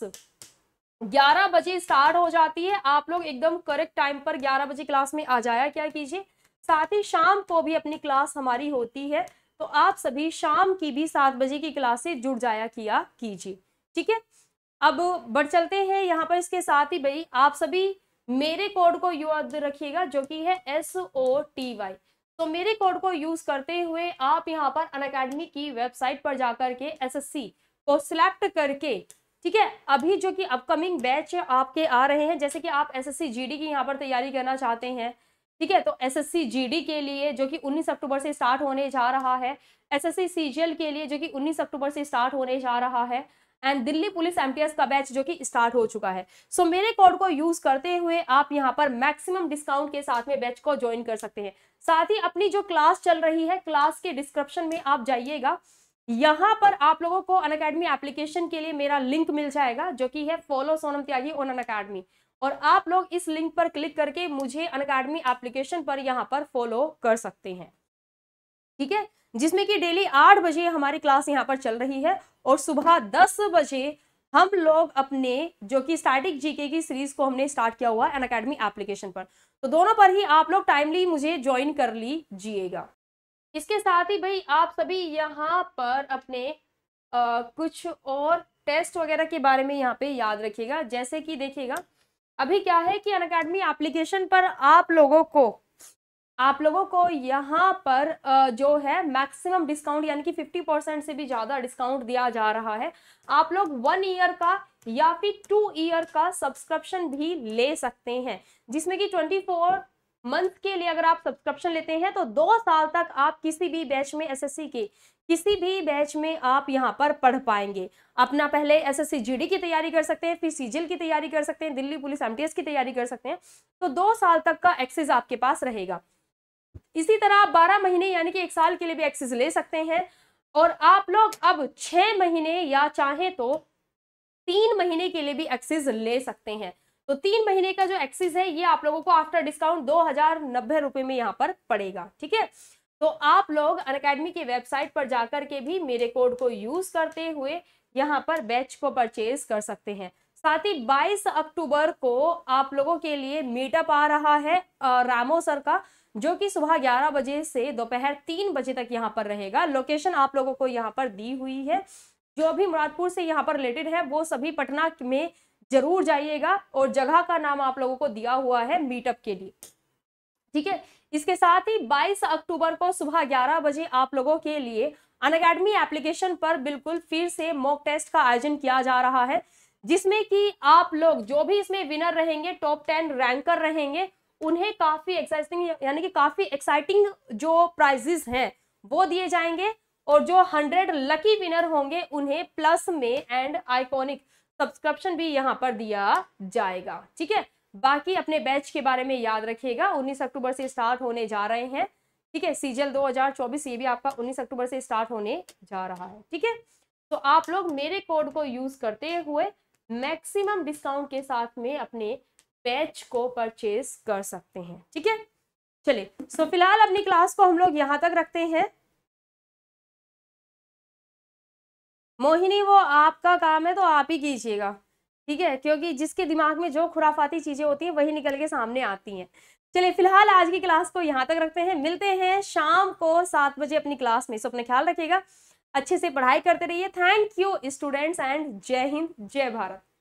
ग्यारह बजे स्टार्ट हो जाती है आप लोग एकदम करेक्ट टाइम पर ग्यारह बजे क्लास में आ जाया क्या कीजिए साथ ही शाम को भी अपनी क्लास हमारी होती है तो आप सभी शाम की भी सात बजे की क्लास से जुड़ जाया किया कीजिए ठीक है अब बढ़ चलते हैं यहाँ पर इसके साथ ही भाई आप सभी मेरे कोड को याद रखिएगा जो कि है एस ओ टी वाई तो मेरे कोड को यूज करते हुए आप यहाँ पर अन की वेबसाइट पर जाकर के एस को सिलेक्ट करके ठीक है अभी जो कि अपकमिंग बैच आपके आ रहे हैं जैसे कि आप एसएससी जीडी की यहाँ पर तैयारी करना चाहते हैं ठीक है तो एसएससी जीडी के लिए जो कि 19 अक्टूबर से स्टार्ट होने जा रहा है एसएससी सीजीएल के लिए जो कि 19 अक्टूबर से स्टार्ट होने जा रहा है एंड दिल्ली पुलिस एमटीएस का बैच जो कि स्टार्ट हो चुका है सो so, मेरे कोड को यूज करते हुए आप यहाँ पर मैक्सिमम डिस्काउंट के साथ में बैच को ज्वाइन कर सकते हैं साथ ही अपनी जो क्लास चल रही है क्लास के डिस्क्रिप्शन में आप जाइएगा यहाँ पर आप लोगों को अन अकेडमी एप्लीकेशन के लिए मेरा लिंक मिल जाएगा जो कि है follow Sonam Tyagi on Unacademy और आप लोग इस लिंक पर क्लिक करके मुझे अन अकेडमी एप्लीकेशन पर यहाँ पर फॉलो कर सकते हैं ठीक है जिसमें कि डेली आठ बजे हमारी क्लास यहाँ पर चल रही है और सुबह दस बजे हम लोग अपने जो कि स्टैटिक जीके की सीरीज को हमने स्टार्ट किया हुआ है अन अकेडमी एप्लीकेशन पर तो दोनों पर ही आप लोग टाइमली मुझे ज्वाइन कर लीजिएगा इसके साथ ही भाई आप सभी यहाँ पर अपने आ, कुछ और टेस्ट वगैरह के बारे में यहाँ पे याद रखिएगा जैसे कि देखिएगा अभी क्या है कि अन अकेडमी एप्लीकेशन पर आप लोगों को आप लोगों को यहाँ पर जो है मैक्सिमम डिस्काउंट यानी कि 50 परसेंट से भी ज़्यादा डिस्काउंट दिया जा रहा है आप लोग वन ईयर का या फिर टू ईयर का सब्सक्रिप्शन भी ले सकते हैं जिसमें कि फोर मंथ के लिए अगर आप सब्सक्रिप्शन लेते हैं तो दो साल तक आप किसी भी बैच में एसएससी के किसी भी बैच में आप यहाँ पर पढ़ पाएंगे अपना पहले एसएससी जीडी की तैयारी कर सकते हैं फिर सीजीएल की तैयारी कर सकते हैं दिल्ली पुलिस एमटीएस की तैयारी कर सकते हैं तो दो साल तक का एक्सेस आपके पास रहेगा इसी तरह आप बारह महीने यानी कि एक साल के लिए भी एक्सेस ले सकते हैं और आप लोग अब छह महीने या चाहे तो तीन महीने के लिए भी एक्सेस ले सकते हैं तो तीन महीने का जो एक्सिस है ये आप लोगों को आफ्टर डिस्काउंट दो हजार नब्बे रुपए में यहाँ पर पड़ेगा ठीक है तो आप लोग अन की वेबसाइट पर जाकर के भी मेरे कोड को यूज करते हुए यहाँ पर बैच को परचेज कर सकते हैं साथ ही 22 अक्टूबर को आप लोगों के लिए मीटअप आ रहा है रामो सर का जो कि सुबह 11 बजे से दोपहर 3 बजे तक यहाँ पर रहेगा लोकेशन आप लोगों को यहाँ पर दी हुई है जो भी मुरादपुर से यहाँ पर रिलेटेड है वो सभी पटना में जरूर जाइएगा और जगह का नाम आप लोगों को दिया हुआ है मीटअप के लिए ठीक है इसके साथ ही 22 अक्टूबर को सुबह 11 बजे आप लोगों के लिए अन अकेडमी एप्लीकेशन पर बिल्कुल फिर से मॉक टेस्ट का आयोजन किया जा रहा है जिसमें कि आप लोग जो भी इसमें विनर रहेंगे टॉप टेन रैंकर रहेंगे उन्हें काफी एक्साइटिंग यानी कि काफी एक्साइटिंग जो प्राइजेस हैं वो दिए जाएंगे और जो हंड्रेड लकी विनर होंगे उन्हें प्लस में एंड आइकॉनिक सब्सक्रिप्शन भी यहाँ पर दिया जाएगा ठीक है बाकी अपने बैच के बारे में याद रखिएगा 19 अक्टूबर से स्टार्ट होने जा रहे हैं ठीक है सीजल 2024 ये भी आपका 19 अक्टूबर से स्टार्ट होने जा रहा है ठीक है तो आप लोग मेरे कोड को यूज करते हुए मैक्सिमम डिस्काउंट के साथ में अपने बैच को परचेज कर सकते हैं ठीक है चलिए सो तो फिलहाल अपनी क्लास को हम लोग यहाँ तक रखते हैं मोहिनी वो आपका काम है तो आप ही कीजिएगा ठीक है क्योंकि जिसके दिमाग में जो खुराफाती चीज़ें होती हैं वही निकल के सामने आती हैं चलिए फिलहाल आज की क्लास को यहाँ तक रखते हैं मिलते हैं शाम को सात बजे अपनी क्लास में सो अपने ख्याल रखिएगा अच्छे से पढ़ाई करते रहिए थैंक यू स्टूडेंट्स एंड जय हिंद जय भारत